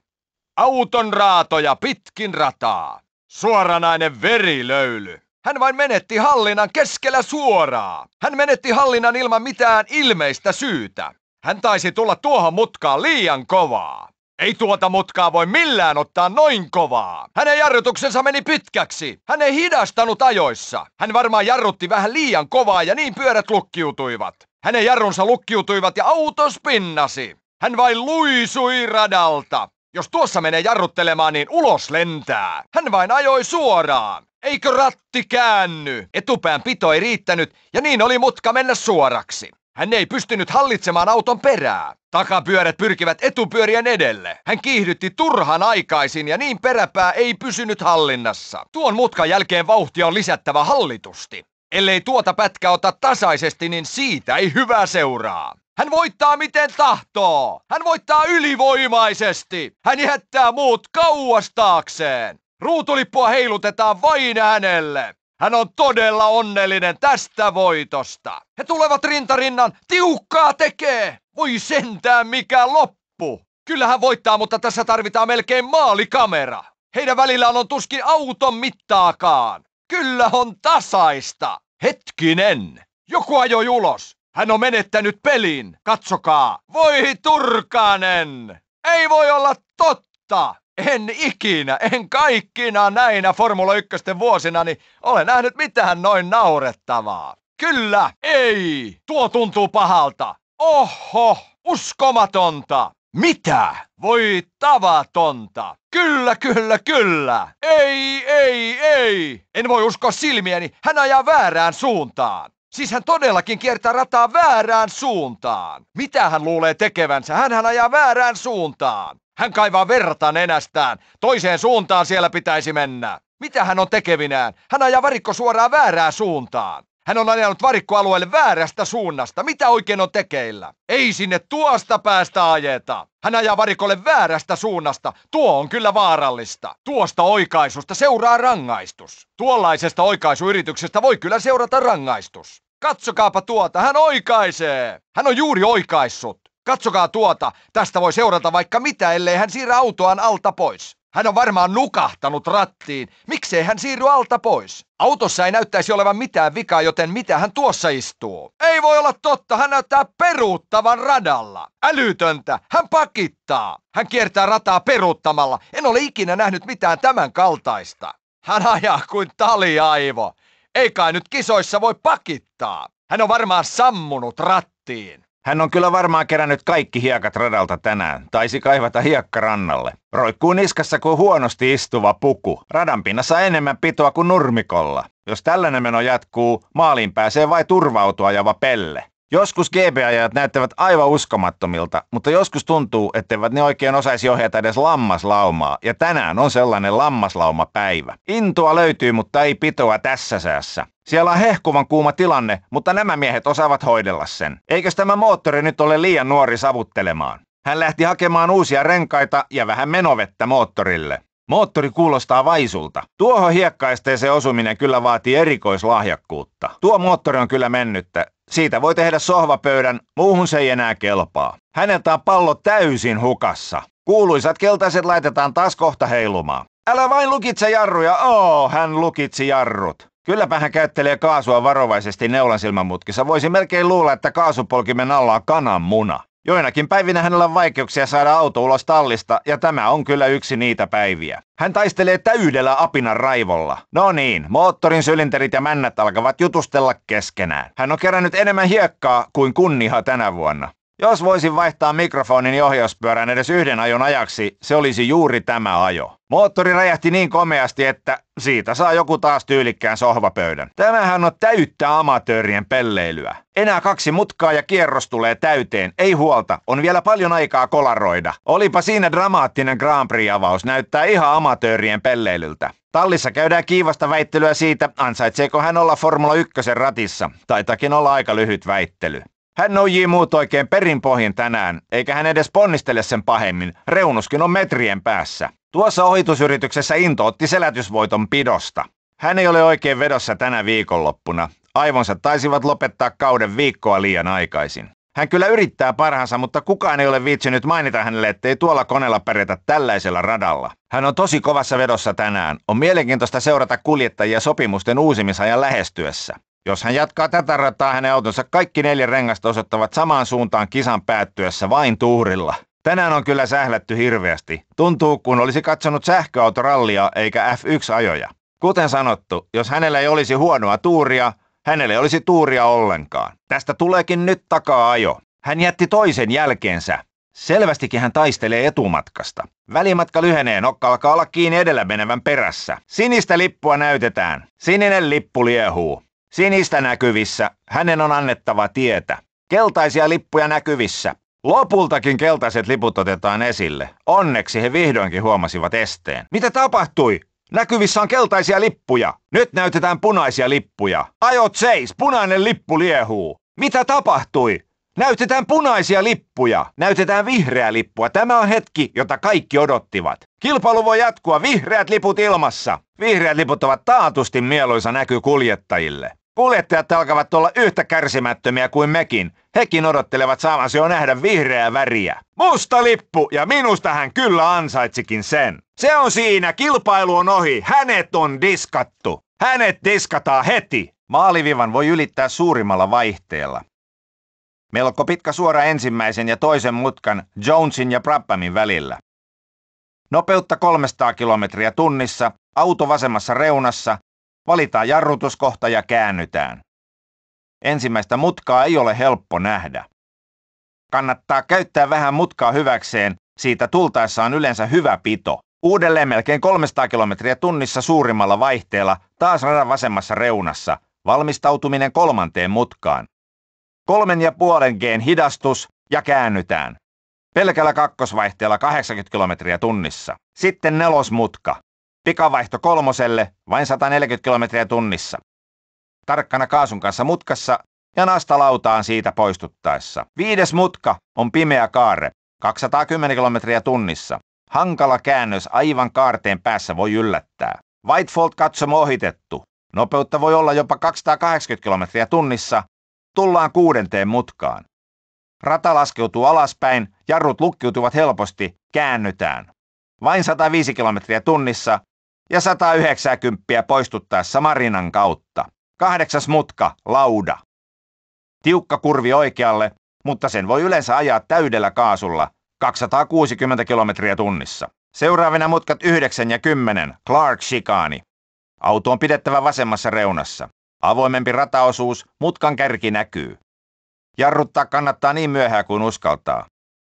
Auton raatoja pitkin rataa. Suoranainen verilöyly. Hän vain menetti hallinnan keskellä suoraa. Hän menetti hallinnan ilman mitään ilmeistä syytä. Hän taisi tulla tuohon mutkaan liian kovaa. Ei tuota mutkaa voi millään ottaa noin kovaa. Hänen jarrutuksensa meni pitkäksi. Hän ei hidastanut ajoissa. Hän varmaan jarrutti vähän liian kovaa ja niin pyörät lukkiutuivat. Hänen jarrunsa lukkiutuivat ja auto spinnasi. Hän vain luisui radalta. Jos tuossa menee jarruttelemaan, niin ulos lentää. Hän vain ajoi suoraan. Eikö ratti käänny? Etupään pito ei riittänyt ja niin oli mutka mennä suoraksi. Hän ei pystynyt hallitsemaan auton perää. Takapyörät pyrkivät etupyörien edelle. Hän kiihdytti turhan aikaisin ja niin peräpää ei pysynyt hallinnassa. Tuon mutkan jälkeen vauhtia on lisättävä hallitusti. Ellei tuota pätkä ota tasaisesti, niin siitä ei hyvää seuraa. Hän voittaa miten tahtoo. Hän voittaa ylivoimaisesti. Hän jättää muut kauas taakseen. Ruutulippua heilutetaan vain hänelle. Hän on todella onnellinen tästä voitosta. He tulevat rintarinnan, tiukkaa tekee. Voi sentään mikä loppu. Kyllähän voittaa, mutta tässä tarvitaan melkein maalikamera. Heidän välillään on tuskin auton mittaakaan. Kyllä on tasaista. Hetkinen. Joku ajoi ulos. Hän on menettänyt pelin. Katsokaa. Voi turkanen. Ei voi olla totta. En ikinä, en kaikkina näinä Formula 1 vuosina, niin ole nähnyt mitään noin naurettavaa. Kyllä, ei, tuo tuntuu pahalta. Oho, uskomatonta. Mitä? Voi tavatonta. Kyllä, kyllä, kyllä. Ei, ei, ei. En voi uskoa silmiäni. Hän ajaa väärään suuntaan. Siis hän todellakin kiertää rataa väärään suuntaan. Mitä hän luulee tekevänsä? Hän ajaa väärään suuntaan. Hän kaivaa verta nenästään. Toiseen suuntaan siellä pitäisi mennä. Mitä hän on tekevinään? Hän ajaa varikko suoraan väärää suuntaan. Hän on ajanut varikkoalueelle väärästä suunnasta. Mitä oikein on tekeillä? Ei sinne tuosta päästä ajeta. Hän ajaa varikolle väärästä suunnasta. Tuo on kyllä vaarallista. Tuosta oikaisusta seuraa rangaistus. Tuollaisesta oikaisuyrityksestä voi kyllä seurata rangaistus. Katsokaapa tuota, hän oikaisee. Hän on juuri oikaissut. Katsokaa tuota, tästä voi seurata vaikka mitä, ellei hän siirrä autoaan alta pois. Hän on varmaan nukahtanut rattiin. Miksei hän siirry alta pois? Autossa ei näyttäisi olevan mitään vikaa, joten mitä hän tuossa istuu? Ei voi olla totta, hän näyttää peruuttavan radalla. Älytöntä, hän pakittaa. Hän kiertää rataa peruuttamalla. En ole ikinä nähnyt mitään tämän kaltaista. Hän ajaa kuin taliaivo. Ei kai nyt kisoissa voi pakittaa. Hän on varmaan sammunut rattiin. Hän on kyllä varmaan kerännyt kaikki hiekat radalta tänään. Taisi kaivata hiekka rannalle. Roikkuu niskassa kuin huonosti istuva puku. Radan pinnassa enemmän pitoa kuin nurmikolla. Jos tällainen meno jatkuu, maaliin pääsee vain turvautua java pelle. Joskus GP-ajat näyttävät aivan uskomattomilta, mutta joskus tuntuu, etteivät ne oikein osaisi ohjata edes lammaslaumaa, ja tänään on sellainen lammaslaumapäivä. Intoa löytyy, mutta ei pitoa tässä säässä. Siellä on hehkuvan kuuma tilanne, mutta nämä miehet osaavat hoidella sen. Eikös tämä moottori nyt ole liian nuori savuttelemaan? Hän lähti hakemaan uusia renkaita ja vähän menovettä moottorille. Moottori kuulostaa vaisulta. Tuohon hiekkaisteeseen osuminen kyllä vaatii erikoislahjakkuutta. Tuo moottori on kyllä mennyttä. Siitä voi tehdä sohvapöydän, muuhun se ei enää kelpaa. Häneltä on pallo täysin hukassa. Kuuluisat keltaiset laitetaan taas kohta heilumaan. Älä vain lukitse jarruja, oo, hän lukitsi jarrut. Kylläpä hän käyttelee kaasua varovaisesti neulan silmämutkissa. Voisi melkein luulla, että kaasupolkimen alla on kananmuna. Joinakin päivinä hänellä on vaikeuksia saada auto ulos tallista, ja tämä on kyllä yksi niitä päiviä. Hän taistelee täydellä apinan raivolla. No niin, moottorin sylinterit ja männät alkavat jutustella keskenään. Hän on kerännyt enemmän hiekkaa kuin kunniha tänä vuonna. Jos voisin vaihtaa mikrofonin ohjauspyörän edes yhden ajon ajaksi, se olisi juuri tämä ajo. Moottori räjähti niin komeasti, että siitä saa joku taas tyylikkään sohvapöydän. Tämähän on täyttä amatöörien pelleilyä. Enää kaksi mutkaa ja kierros tulee täyteen. Ei huolta, on vielä paljon aikaa kolaroida. Olipa siinä dramaattinen Grand Prix-avaus, näyttää ihan amatöörien pelleilyltä. Tallissa käydään kiivasta väittelyä siitä, ansaitseeko hän olla Formula 1 ratissa. Taitakin olla aika lyhyt väittely. Hän nojii muut oikein perinpohjin tänään, eikä hän edes ponnistele sen pahemmin. Reunuskin on metrien päässä. Tuossa ohitusyrityksessä Into otti selätysvoiton pidosta. Hän ei ole oikein vedossa tänä viikonloppuna. Aivonsa taisivat lopettaa kauden viikkoa liian aikaisin. Hän kyllä yrittää parhaansa, mutta kukaan ei ole viitsinyt mainita hänelle, ettei tuolla koneella pärjätä tällaisella radalla. Hän on tosi kovassa vedossa tänään. On mielenkiintoista seurata kuljettajia sopimusten uusimisajan lähestyessä. Jos hän jatkaa tätä rataa, hänen autonsa kaikki neljä rengasta osoittavat samaan suuntaan kisan päättyessä vain tuurilla. Tänään on kyllä sählätty hirveästi. Tuntuu, kun olisi katsonut sähköautorallia eikä F1-ajoja. Kuten sanottu, jos hänellä ei olisi huonoa tuuria, hänellä ei olisi tuuria ollenkaan. Tästä tuleekin nyt takaa-ajo. Hän jätti toisen jälkeensä. Selvästikin hän taistelee etumatkasta. Välimatka lyhenee, nokka alkaa olla kiinni edellä menevän perässä. Sinistä lippua näytetään. Sininen lippu liehuu. Sinistä näkyvissä. Hänen on annettava tietä. Keltaisia lippuja näkyvissä. Lopultakin keltaiset liput otetaan esille. Onneksi he vihdoinkin huomasivat esteen. Mitä tapahtui? Näkyvissä on keltaisia lippuja. Nyt näytetään punaisia lippuja. Ajot seis, punainen lippu liehuu. Mitä tapahtui? Näytetään punaisia lippuja. Näytetään vihreää lippua. Tämä on hetki, jota kaikki odottivat. Kilpailu voi jatkua. Vihreät liput ilmassa. Vihreät liput ovat taatusti mieluisa näky kuljettajille. Kuljettajat alkavat olla yhtä kärsimättömiä kuin mekin. Hekin odottelevat saavansa jo nähdä vihreää väriä. Musta lippu, ja minusta hän kyllä ansaitsikin sen. Se on siinä, kilpailu on ohi, hänet on diskattu. Hänet diskataan heti. Maalivivan voi ylittää suurimmalla vaihteella. Melko pitkä suora ensimmäisen ja toisen mutkan Jonesin ja Brabhamin välillä. Nopeutta 300 kilometriä tunnissa, auto vasemmassa reunassa Valitaan jarrutuskohta ja käännytään. Ensimmäistä mutkaa ei ole helppo nähdä. Kannattaa käyttää vähän mutkaa hyväkseen, siitä tultaessa on yleensä hyvä pito. Uudelleen melkein 300 kilometriä tunnissa suurimmalla vaihteella, taas radan vasemmassa reunassa, valmistautuminen kolmanteen mutkaan. Kolmen ja puolen geen hidastus ja käännytään. Pelkällä kakkosvaihteella 80 kilometriä tunnissa. Sitten nelosmutka. Pikavaihto kolmoselle vain 140 kilometriä tunnissa. Tarkkana kaasun kanssa mutkassa ja nasta lautaan siitä poistuttaessa. Viides mutka on pimeä kaarre, 210 kilometriä tunnissa. Hankala käännös aivan kaarteen päässä voi yllättää. Whitefold katsomo ohitettu. Nopeutta voi olla jopa 280 kilometriä tunnissa. Tullaan kuudenteen mutkaan. Rata laskeutuu alaspäin, jarrut lukkiutuvat helposti, käännytään. Vain 105 kilometriä tunnissa ja 190 poistuttaessa Marinan kautta. Kahdeksas mutka, lauda. Tiukka kurvi oikealle, mutta sen voi yleensä ajaa täydellä kaasulla, 260 kilometriä tunnissa. Seuraavina mutkat 9 ja 10, Clark Shikani. Auto on pidettävä vasemmassa reunassa. Avoimempi rataosuus, mutkan kärki näkyy. Jarruttaa kannattaa niin myöhään kuin uskaltaa.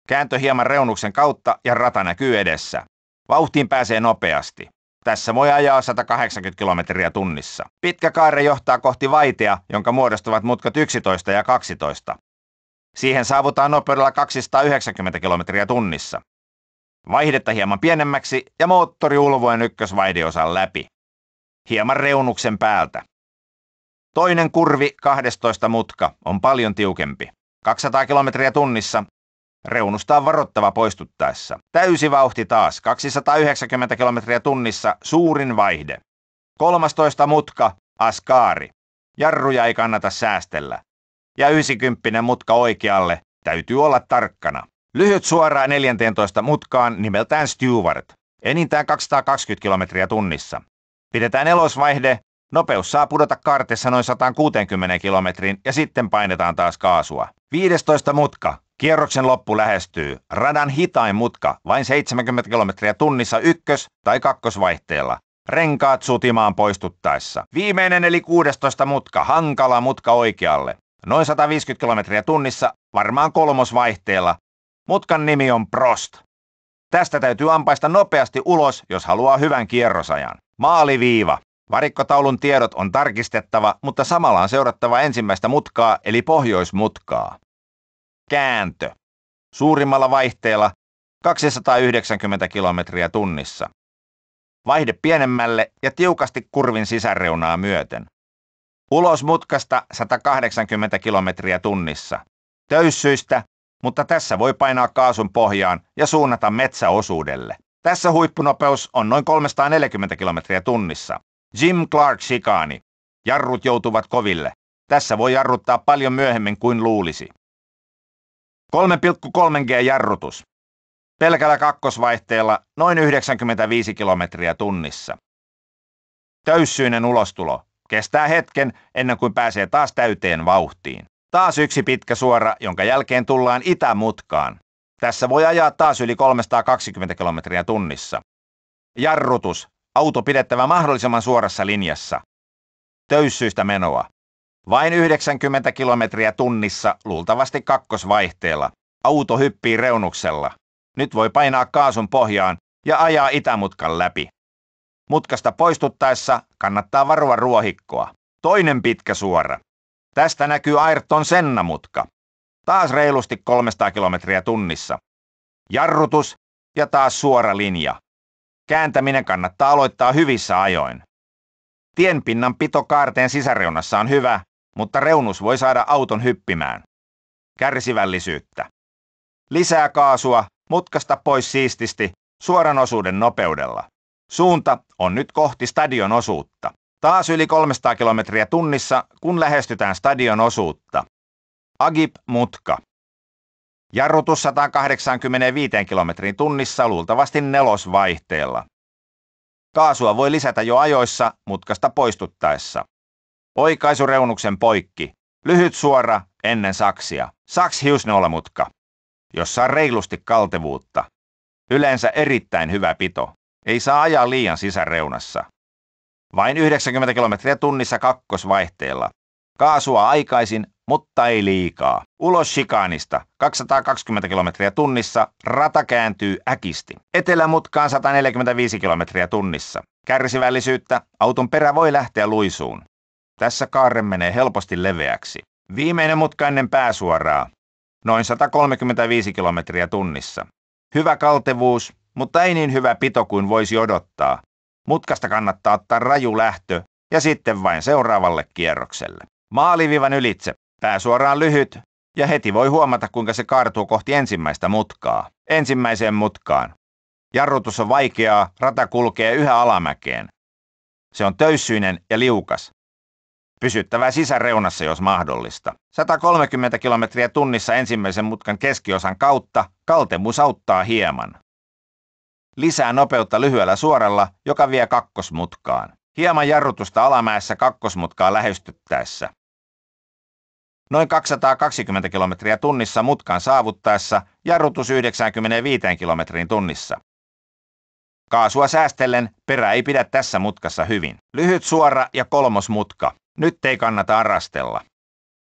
Kääntö hieman reunuksen kautta ja rata näkyy edessä. Vauhtiin pääsee nopeasti. Tässä voi ajaa 180 kilometriä tunnissa. Pitkä kaare johtaa kohti vaitea, jonka muodostuvat mutkat 11 ja 12. Siihen saavutaan nopeudella 290 kilometriä tunnissa. Vaihdetta hieman pienemmäksi ja moottori ulvoen ykkösvaideosan läpi. Hieman reunuksen päältä. Toinen kurvi, 12 mutka, on paljon tiukempi. 200 kilometriä tunnissa on varottava poistuttaessa. Täysi vauhti taas, 290 kilometriä tunnissa, suurin vaihde. 13 mutka, askaari. Jarruja ei kannata säästellä. Ja 90 mutka oikealle, täytyy olla tarkkana. Lyhyt suoraan 14 mutkaan nimeltään Stewart. Enintään 220 kilometriä tunnissa. Pidetään elosvaihde, nopeus saa pudota kartessa noin 160 kilometrin ja sitten painetaan taas kaasua. 15 mutka, Kierroksen loppu lähestyy. Radan hitain mutka, vain 70 kilometriä tunnissa ykkös- tai kakkosvaihteella. Renkaat sutimaan poistuttaessa. Viimeinen eli 16 mutka, hankala mutka oikealle. Noin 150 kilometriä tunnissa, varmaan kolmosvaihteella. Mutkan nimi on Prost. Tästä täytyy ampaista nopeasti ulos, jos haluaa hyvän kierrosajan. Maaliviiva. Varikkotaulun tiedot on tarkistettava, mutta samalla on seurattava ensimmäistä mutkaa eli pohjoismutkaa. Kääntö. Suurimmalla vaihteella 290 kilometriä tunnissa. Vaihde pienemmälle ja tiukasti kurvin sisäreunaa myöten. Ulos mutkasta 180 kilometriä tunnissa. Töyssyistä, mutta tässä voi painaa kaasun pohjaan ja suunnata metsäosuudelle. Tässä huippunopeus on noin 340 kilometriä tunnissa. Jim Clark Shikaani. Jarrut joutuvat koville. Tässä voi jarruttaa paljon myöhemmin kuin luulisi. 3,3G jarrutus. Pelkällä kakkosvaihteella noin 95 kilometriä tunnissa. Töyssyinen ulostulo. Kestää hetken ennen kuin pääsee taas täyteen vauhtiin. Taas yksi pitkä suora, jonka jälkeen tullaan itämutkaan. Tässä voi ajaa taas yli 320 kilometriä tunnissa. Jarrutus. Auto pidettävä mahdollisimman suorassa linjassa. Töyssyistä menoa. Vain 90 kilometriä tunnissa, luultavasti kakkosvaihteella. Auto hyppii reunuksella. Nyt voi painaa kaasun pohjaan ja ajaa itämutkan läpi. Mutkasta poistuttaessa kannattaa varoa ruohikkoa. Toinen pitkä suora. Tästä näkyy Ayrton Senna-mutka. Taas reilusti 300 kilometriä tunnissa. Jarrutus ja taas suora linja. Kääntäminen kannattaa aloittaa hyvissä ajoin. Tienpinnan pitokaarteen sisäreunassa on hyvä mutta reunus voi saada auton hyppimään. Kärsivällisyyttä. Lisää kaasua, mutkasta pois siististi, suoran osuuden nopeudella. Suunta on nyt kohti stadion osuutta. Taas yli 300 kilometriä tunnissa, kun lähestytään stadion osuutta. Agip mutka. Jarrutus 185 kilometrin tunnissa luultavasti nelosvaihteella. Kaasua voi lisätä jo ajoissa mutkasta poistuttaessa. Oikaisureunuksen reunuksen poikki. Lyhyt suora ennen saksia. Saks hiusneulamutka, jossa on reilusti kaltevuutta. Yleensä erittäin hyvä pito. Ei saa ajaa liian sisäreunassa. Vain 90 kilometriä tunnissa kakkosvaihteella. Kaasua aikaisin, mutta ei liikaa. Ulos Shikaanista, 220 kilometriä tunnissa, rata kääntyy äkisti. Etelämutkaan 145 kilometriä tunnissa. Kärsivällisyyttä, auton perä voi lähteä luisuun. Tässä kaarre menee helposti leveäksi. Viimeinen mutka ennen pääsuoraa. Noin 135 kilometriä tunnissa. Hyvä kaltevuus, mutta ei niin hyvä pito kuin voisi odottaa. Mutkasta kannattaa ottaa raju lähtö ja sitten vain seuraavalle kierrokselle. Maalivivan ylitse. Pääsuoraan lyhyt, ja heti voi huomata, kuinka se kaartuu kohti ensimmäistä mutkaa. Ensimmäiseen mutkaan. Jarrutus on vaikeaa, rata kulkee yhä alamäkeen. Se on töyssyinen ja liukas. Pysyttävä sisäreunassa, jos mahdollista. 130 kilometriä tunnissa ensimmäisen mutkan keskiosan kautta kaltemus auttaa hieman. Lisää nopeutta lyhyellä suoralla, joka vie kakkosmutkaan. Hieman jarrutusta alamäessä kakkosmutkaa lähestyttäessä. Noin 220 kilometriä tunnissa mutkan saavuttaessa, jarrutus 95 kilometrin tunnissa. Kaasua säästellen perä ei pidä tässä mutkassa hyvin. Lyhyt suora ja kolmos mutka. Nyt ei kannata arastella.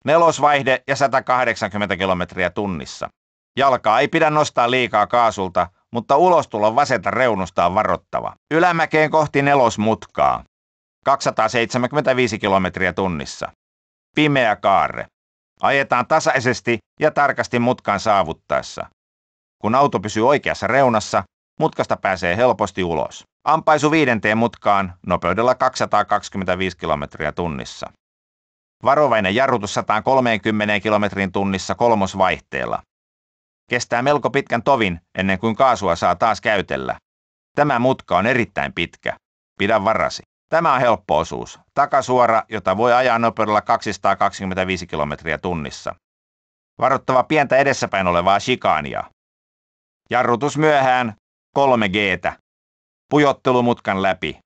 Nelosvaihde ja 180 kilometriä tunnissa. Jalkaa ei pidä nostaa liikaa kaasulta, mutta ulostulon vasenta reunusta on varottava. Ylämäkeen kohti nelosmutkaa. 275 kilometriä tunnissa. Pimeä kaarre. Ajetaan tasaisesti ja tarkasti mutkan saavuttaessa. Kun auto pysyy oikeassa reunassa, Mutkasta pääsee helposti ulos. Ampaisu viidenteen mutkaan nopeudella 225 km tunnissa. Varovainen jarrutus 130 km tunnissa kolmosvaihteella. Kestää melko pitkän tovin ennen kuin kaasua saa taas käytellä. Tämä mutka on erittäin pitkä. Pidä varasi. Tämä on helppo osuus. Takasuora, jota voi ajaa nopeudella 225 km tunnissa. Varottava pientä edessäpäin olevaa shikaania. Jarrutus myöhään 3 g Pujottelu mutkan läpi.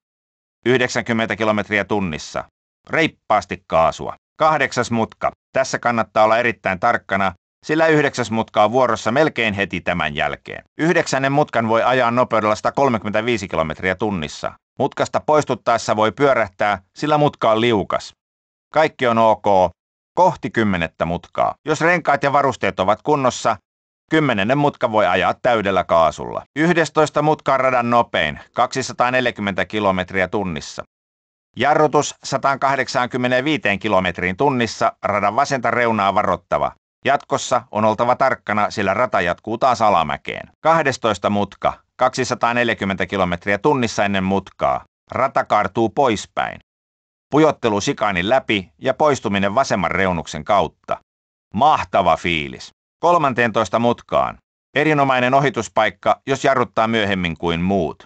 90 kilometriä tunnissa. Reippaasti kaasua. Kahdeksas mutka. Tässä kannattaa olla erittäin tarkkana, sillä yhdeksäs mutka on vuorossa melkein heti tämän jälkeen. Yhdeksännen mutkan voi ajaa nopeudella 135 kilometriä tunnissa. Mutkasta poistuttaessa voi pyörähtää, sillä mutka on liukas. Kaikki on ok, kohti kymmenettä mutkaa. Jos renkaat ja varusteet ovat kunnossa, Kymmenennen mutka voi ajaa täydellä kaasulla. 11 mutka on radan nopein, 240 kilometriä tunnissa. Jarrutus 185 kilometriin tunnissa, radan vasenta reunaa varottava. Jatkossa on oltava tarkkana, sillä rata jatkuu taas alamäkeen. 12 mutka, 240 kilometriä tunnissa ennen mutkaa. Rata kaartuu poispäin. Pujottelu sikaanin läpi ja poistuminen vasemman reunuksen kautta. Mahtava fiilis. 13 mutkaan. Erinomainen ohituspaikka, jos jarruttaa myöhemmin kuin muut.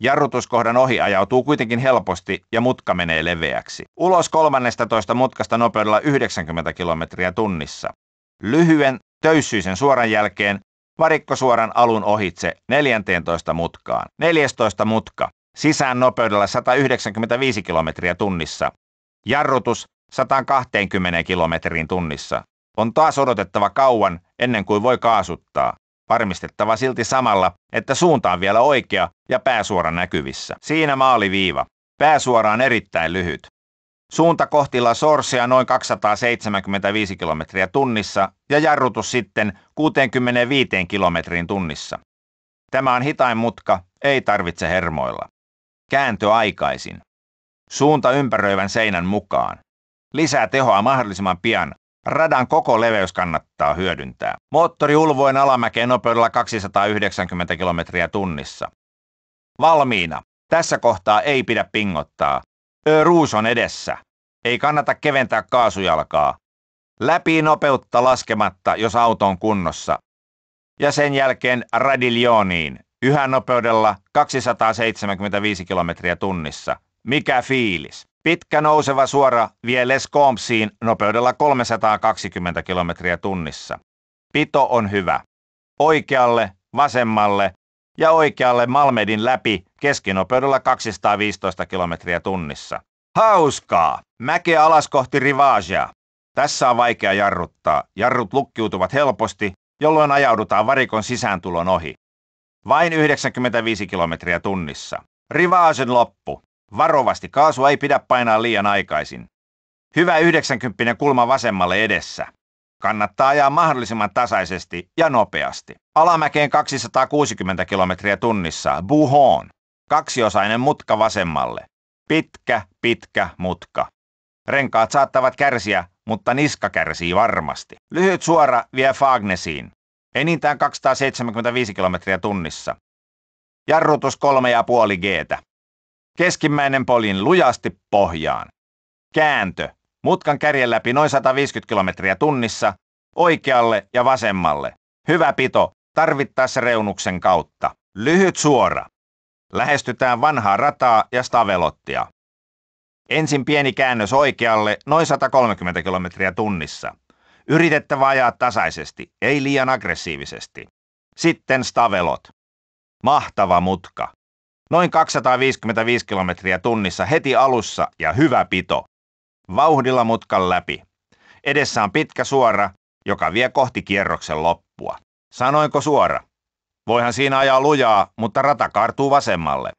Jarrutuskohdan ohi ajautuu kuitenkin helposti ja mutka menee leveäksi. Ulos 13 mutkasta nopeudella 90 km tunnissa. Lyhyen, töyssyisen suoran jälkeen varikko suoran alun ohitse 14 mutkaan. 14 mutka. Sisään nopeudella 195 km tunnissa. Jarrutus 120 km tunnissa. On taas odotettava kauan ennen kuin voi kaasuttaa. Varmistettava silti samalla, että suunta on vielä oikea ja pääsuora näkyvissä. Siinä maaliviiva. Pääsuora on erittäin lyhyt. Suunta kohti La Sorsea noin 275 kilometriä tunnissa ja jarrutus sitten 65 km tunnissa. Tämä on hitain mutka, ei tarvitse hermoilla. Kääntö aikaisin. Suunta ympäröivän seinän mukaan. Lisää tehoa mahdollisimman pian, Radan koko leveys kannattaa hyödyntää. Moottori ulvoen alamäkeen nopeudella 290 kilometriä tunnissa. Valmiina. Tässä kohtaa ei pidä pingottaa. Ö-ruus on edessä. Ei kannata keventää kaasujalkaa. Läpi nopeutta laskematta, jos auto on kunnossa. Ja sen jälkeen radiljooniin. Yhä nopeudella 275 kilometriä tunnissa. Mikä fiilis? Pitkä nouseva suora vie Les Combsiin nopeudella 320 kilometriä tunnissa. Pito on hyvä. Oikealle, vasemmalle ja oikealle Malmedin läpi keskinopeudella 215 kilometriä tunnissa. Hauskaa! Mäkeä alas kohti rivaasia. Tässä on vaikea jarruttaa. Jarrut lukkiutuvat helposti, jolloin ajaudutaan varikon sisääntulon ohi. Vain 95 kilometriä tunnissa. Rivaasen loppu. Varovasti kaasua ei pidä painaa liian aikaisin. Hyvä 90 kulma vasemmalle edessä. Kannattaa ajaa mahdollisimman tasaisesti ja nopeasti. Alamäkeen 260 kilometriä tunnissa, Buhon. Kaksiosainen mutka vasemmalle. Pitkä, pitkä mutka. Renkaat saattavat kärsiä, mutta niska kärsii varmasti. Lyhyt suora vie Fagnesiin. Enintään 275 kilometriä tunnissa. Jarrutus 3,5 g Keskimmäinen poljin lujasti pohjaan. Kääntö. Mutkan kärjen läpi noin 150 kilometriä tunnissa, oikealle ja vasemmalle. Hyvä pito, tarvittaessa reunuksen kautta. Lyhyt suora. Lähestytään vanhaa rataa ja stavelottia. Ensin pieni käännös oikealle, noin 130 kilometriä tunnissa. Yritettävä ajaa tasaisesti, ei liian aggressiivisesti. Sitten stavelot. Mahtava mutka. Noin 255 kilometriä tunnissa heti alussa ja hyvä pito. Vauhdilla mutkan läpi. Edessä on pitkä suora, joka vie kohti kierroksen loppua. Sanoinko suora? Voihan siinä ajaa lujaa, mutta rata kaartuu vasemmalle.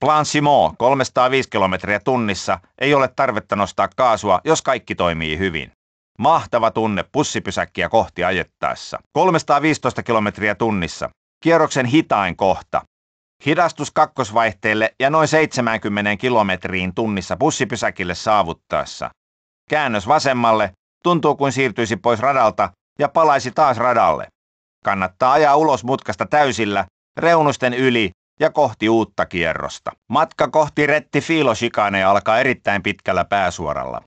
Plan Simo 305 kilometriä tunnissa ei ole tarvetta nostaa kaasua, jos kaikki toimii hyvin. Mahtava tunne pussipysäkkiä kohti ajettaessa. 315 kilometriä tunnissa. Kierroksen hitain kohta. Hidastus kakkosvaihteelle ja noin 70 kilometriin tunnissa bussipysäkille saavuttaessa. Käännös vasemmalle, tuntuu kuin siirtyisi pois radalta ja palaisi taas radalle. Kannattaa ajaa ulos mutkasta täysillä, reunusten yli ja kohti uutta kierrosta. Matka kohti Retti Fiiloshikane alkaa erittäin pitkällä pääsuoralla.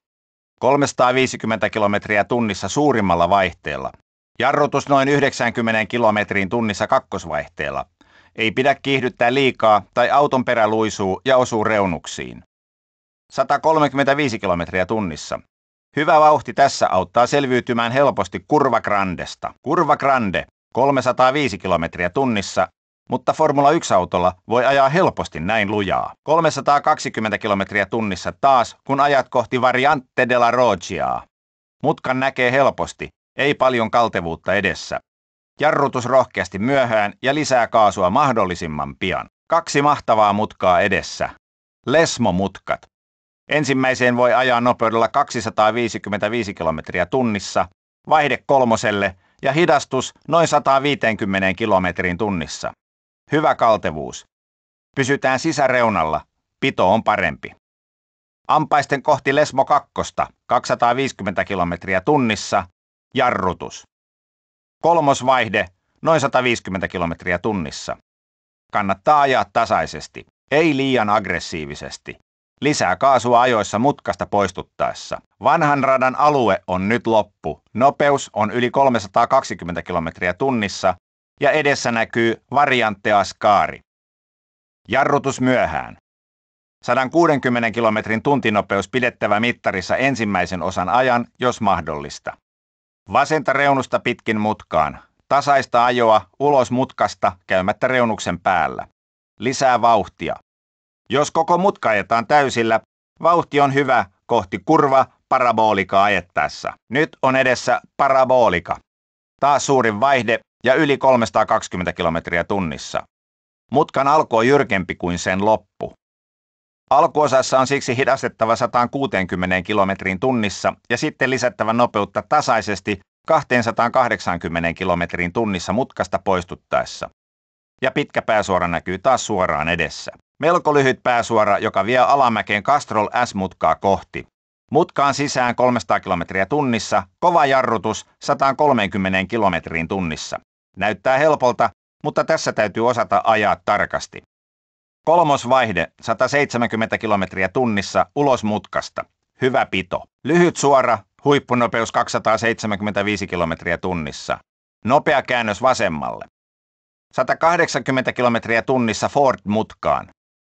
350 kilometriä tunnissa suurimmalla vaihteella. Jarrutus noin 90 kilometriin tunnissa kakkosvaihteella. Ei pidä kiihdyttää liikaa tai auton perä luisuu ja osuu reunuksiin. 135 kilometriä tunnissa. Hyvä vauhti tässä auttaa selviytymään helposti kurva grandesta. Kurva grande. 305 kilometriä tunnissa, mutta Formula 1-autolla voi ajaa helposti näin lujaa. 320 kilometriä tunnissa taas, kun ajat kohti Variante della Rogiaa. Mutkan näkee helposti, ei paljon kaltevuutta edessä. Jarrutus rohkeasti myöhään ja lisää kaasua mahdollisimman pian. Kaksi mahtavaa mutkaa edessä. Lesmo mutkat. Ensimmäiseen voi ajaa nopeudella 255 kilometriä tunnissa, vaihde kolmoselle ja hidastus noin 150 km tunnissa. Hyvä kaltevuus. Pysytään sisäreunalla. Pito on parempi. Ampaisten kohti Lesmo 2, 250 kilometriä tunnissa, jarrutus. Kolmosvaihde, noin 150 kilometriä tunnissa. Kannattaa ajaa tasaisesti, ei liian aggressiivisesti. Lisää kaasua ajoissa mutkasta poistuttaessa. Vanhan radan alue on nyt loppu. Nopeus on yli 320 kilometriä tunnissa ja edessä näkyy variantte Askaari. Jarrutus myöhään. 160 kilometrin tuntinopeus pidettävä mittarissa ensimmäisen osan ajan, jos mahdollista. Vasenta reunusta pitkin mutkaan. Tasaista ajoa ulos mutkasta käymättä reunuksen päällä. Lisää vauhtia. Jos koko mutka ajetaan täysillä, vauhti on hyvä kohti kurva parabolika ajettaessa. Nyt on edessä parabolika. Taas suurin vaihde ja yli 320 kilometriä tunnissa. Mutkan alku on jyrkempi kuin sen loppu. Alkuosassa on siksi hidastettava 160 kilometriin tunnissa ja sitten lisättävä nopeutta tasaisesti 280 kilometriin tunnissa mutkasta poistuttaessa. Ja pitkä pääsuora näkyy taas suoraan edessä. Melko lyhyt pääsuora, joka vie alamäkeen Castrol S-mutkaa kohti. Mutkaan sisään 300 kilometriä tunnissa, kova jarrutus 130 kilometriin tunnissa. Näyttää helpolta, mutta tässä täytyy osata ajaa tarkasti. Kolmos vaihde, 170 kilometriä tunnissa, ulos mutkasta. Hyvä pito. Lyhyt suora, huippunopeus 275 kilometriä tunnissa. Nopea käännös vasemmalle. 180 kilometriä tunnissa Ford-mutkaan.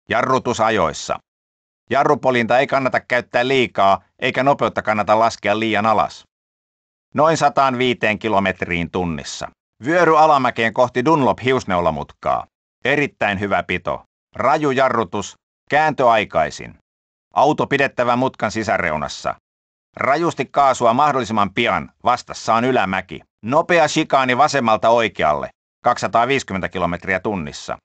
Jarrutus ajoissa. Jarrupolinta ei kannata käyttää liikaa, eikä nopeutta kannata laskea liian alas. Noin 105 kilometriin tunnissa. Vyöry alamäkeen kohti Dunlop hiusneulamutkaa. Erittäin hyvä pito. Raju jarrutus, kääntö aikaisin. Auto pidettävä mutkan sisäreunassa. Rajusti kaasua mahdollisimman pian, vastassa on ylämäki. Nopea shikaani vasemmalta oikealle, 250 kilometriä tunnissa.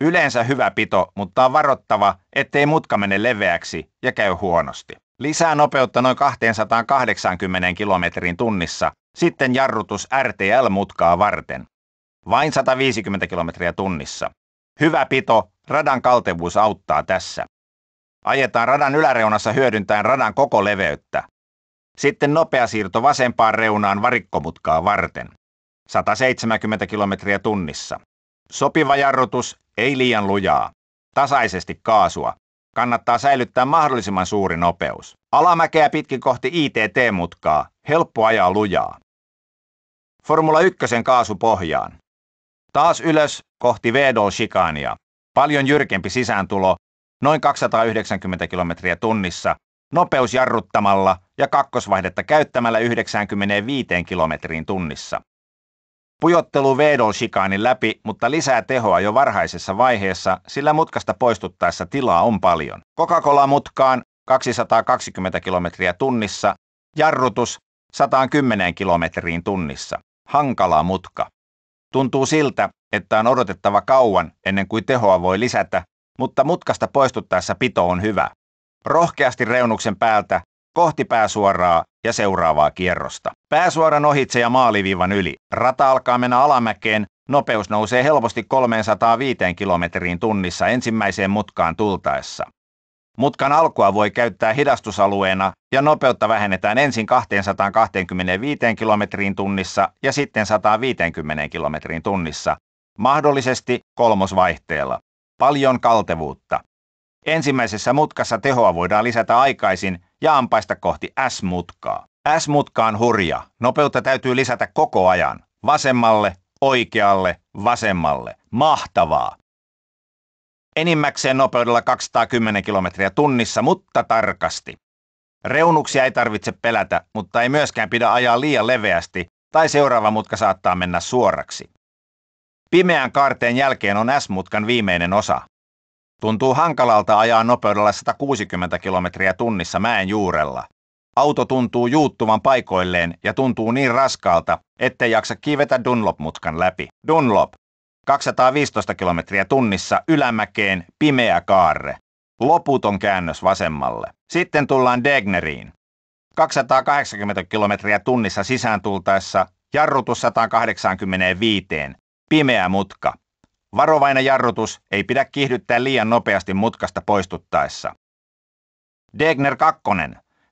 Yleensä hyvä pito, mutta on varottava, ettei mutka mene leveäksi ja käy huonosti. Lisää nopeutta noin 280 kilometrin tunnissa, sitten jarrutus RTL-mutkaa varten. Vain 150 kilometriä tunnissa. Hyvä pito, radan kaltevuus auttaa tässä. Ajetaan radan yläreunassa hyödyntäen radan koko leveyttä. Sitten nopea siirto vasempaan reunaan varikkomutkaa varten. 170 km tunnissa. Sopiva jarrutus, ei liian lujaa. Tasaisesti kaasua. Kannattaa säilyttää mahdollisimman suuri nopeus. Alamäkeä pitkin kohti ITT-mutkaa. Helppo ajaa lujaa. Formula 1 kaasu pohjaan. Taas ylös kohti Vedol Shikania. Paljon jyrkempi sisääntulo, noin 290 km tunnissa, nopeus jarruttamalla ja kakkosvaihdetta käyttämällä 95 kilometriin tunnissa. Pujottelu Vedol Shikanin läpi, mutta lisää tehoa jo varhaisessa vaiheessa, sillä mutkasta poistuttaessa tilaa on paljon. Coca-Cola mutkaan 220 km tunnissa, jarrutus 110 kilometriin tunnissa. Hankala mutka. Tuntuu siltä, että on odotettava kauan ennen kuin tehoa voi lisätä, mutta mutkasta poistuttaessa pito on hyvä. Rohkeasti reunuksen päältä kohti pääsuoraa ja seuraavaa kierrosta. Pääsuoran ohitse ja maaliviivan yli. Rata alkaa mennä alamäkeen, nopeus nousee helposti 305 kilometriin tunnissa ensimmäiseen mutkaan tultaessa. Mutkan alkua voi käyttää hidastusalueena ja nopeutta vähennetään ensin 225 kilometriin tunnissa ja sitten 150 kilometriin tunnissa, mahdollisesti kolmosvaihteella. Paljon kaltevuutta. Ensimmäisessä mutkassa tehoa voidaan lisätä aikaisin ja ampaista kohti S-mutkaa. S-mutka on hurja. Nopeutta täytyy lisätä koko ajan. Vasemmalle, oikealle, vasemmalle. Mahtavaa! Enimmäkseen nopeudella 210 kilometriä tunnissa, mutta tarkasti. Reunuksia ei tarvitse pelätä, mutta ei myöskään pidä ajaa liian leveästi, tai seuraava mutka saattaa mennä suoraksi. Pimeän kaarteen jälkeen on S-mutkan viimeinen osa. Tuntuu hankalalta ajaa nopeudella 160 kilometriä tunnissa mäen juurella. Auto tuntuu juuttuvan paikoilleen ja tuntuu niin raskaalta, ettei jaksa kivetä Dunlop-mutkan läpi. Dunlop, 215 kilometriä tunnissa ylämäkeen pimeä kaarre. Loputon käännös vasemmalle. Sitten tullaan Degneriin. 280 kilometriä tunnissa sisään tultaessa jarrutus 185. Pimeä mutka. Varovainen jarrutus ei pidä kiihdyttää liian nopeasti mutkasta poistuttaessa. Degner 2.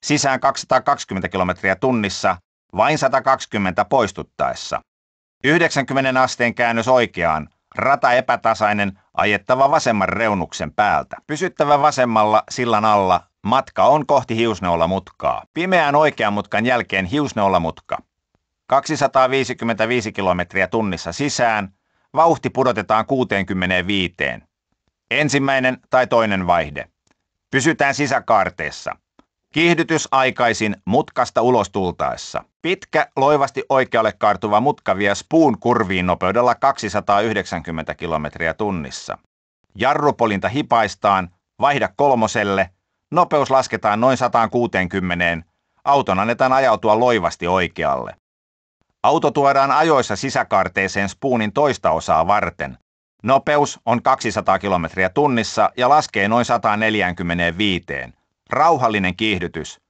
Sisään 220 kilometriä tunnissa, vain 120 poistuttaessa. 90 asteen käännös oikeaan. Rata epätasainen, ajettava vasemman reunuksen päältä. Pysyttävä vasemmalla sillan alla, matka on kohti hiusneulamutkaa. Pimeän oikean mutkan jälkeen hiusneulamutka. 255 kilometriä tunnissa sisään, vauhti pudotetaan 65. Ensimmäinen tai toinen vaihde. Pysytään sisäkaarteessa. Kiihdytysaikaisin mutkasta ulos tultaessa. Pitkä, loivasti oikealle kaartuva mutka vie spuun kurviin nopeudella 290 kilometriä tunnissa. Jarrupolinta hipaistaan, vaihda kolmoselle, nopeus lasketaan noin 160, auton annetaan ajautua loivasti oikealle. Auto tuodaan ajoissa sisäkaarteeseen spuunin toista osaa varten. Nopeus on 200 kilometriä tunnissa ja laskee noin 145 Rauhallinen kiihdytys.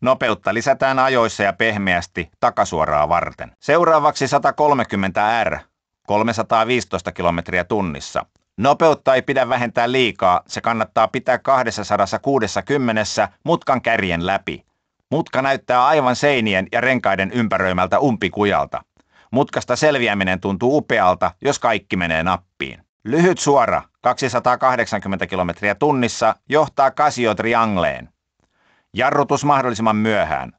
Nopeutta lisätään ajoissa ja pehmeästi takasuoraa varten. Seuraavaksi 130 R, 315 kilometriä tunnissa. Nopeutta ei pidä vähentää liikaa, se kannattaa pitää 260, mutkan kärjen läpi. Mutka näyttää aivan seinien ja renkaiden ympäröimältä umpikujalta. Mutkasta selviäminen tuntuu upealta, jos kaikki menee nappiin. Lyhyt suora, 280 kilometriä tunnissa, johtaa Casio Triangleen. Jarrutus mahdollisimman myöhään.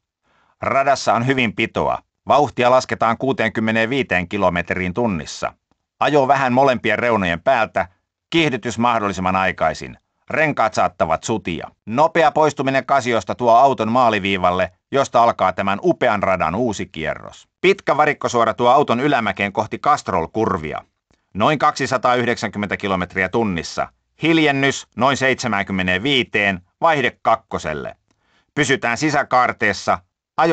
Radassa on hyvin pitoa. Vauhtia lasketaan 65 kilometriin tunnissa. Ajo vähän molempien reunojen päältä. Kiihdytys mahdollisimman aikaisin. Renkaat saattavat sutia. Nopea poistuminen kasiosta tuo auton maaliviivalle, josta alkaa tämän upean radan uusi kierros. Pitkä varikkosuora tuo auton ylämäkeen kohti Castrol-kurvia noin 290 kilometriä tunnissa. Hiljennys noin 75, vaihde kakkoselle. Pysytään sisäkaarteessa,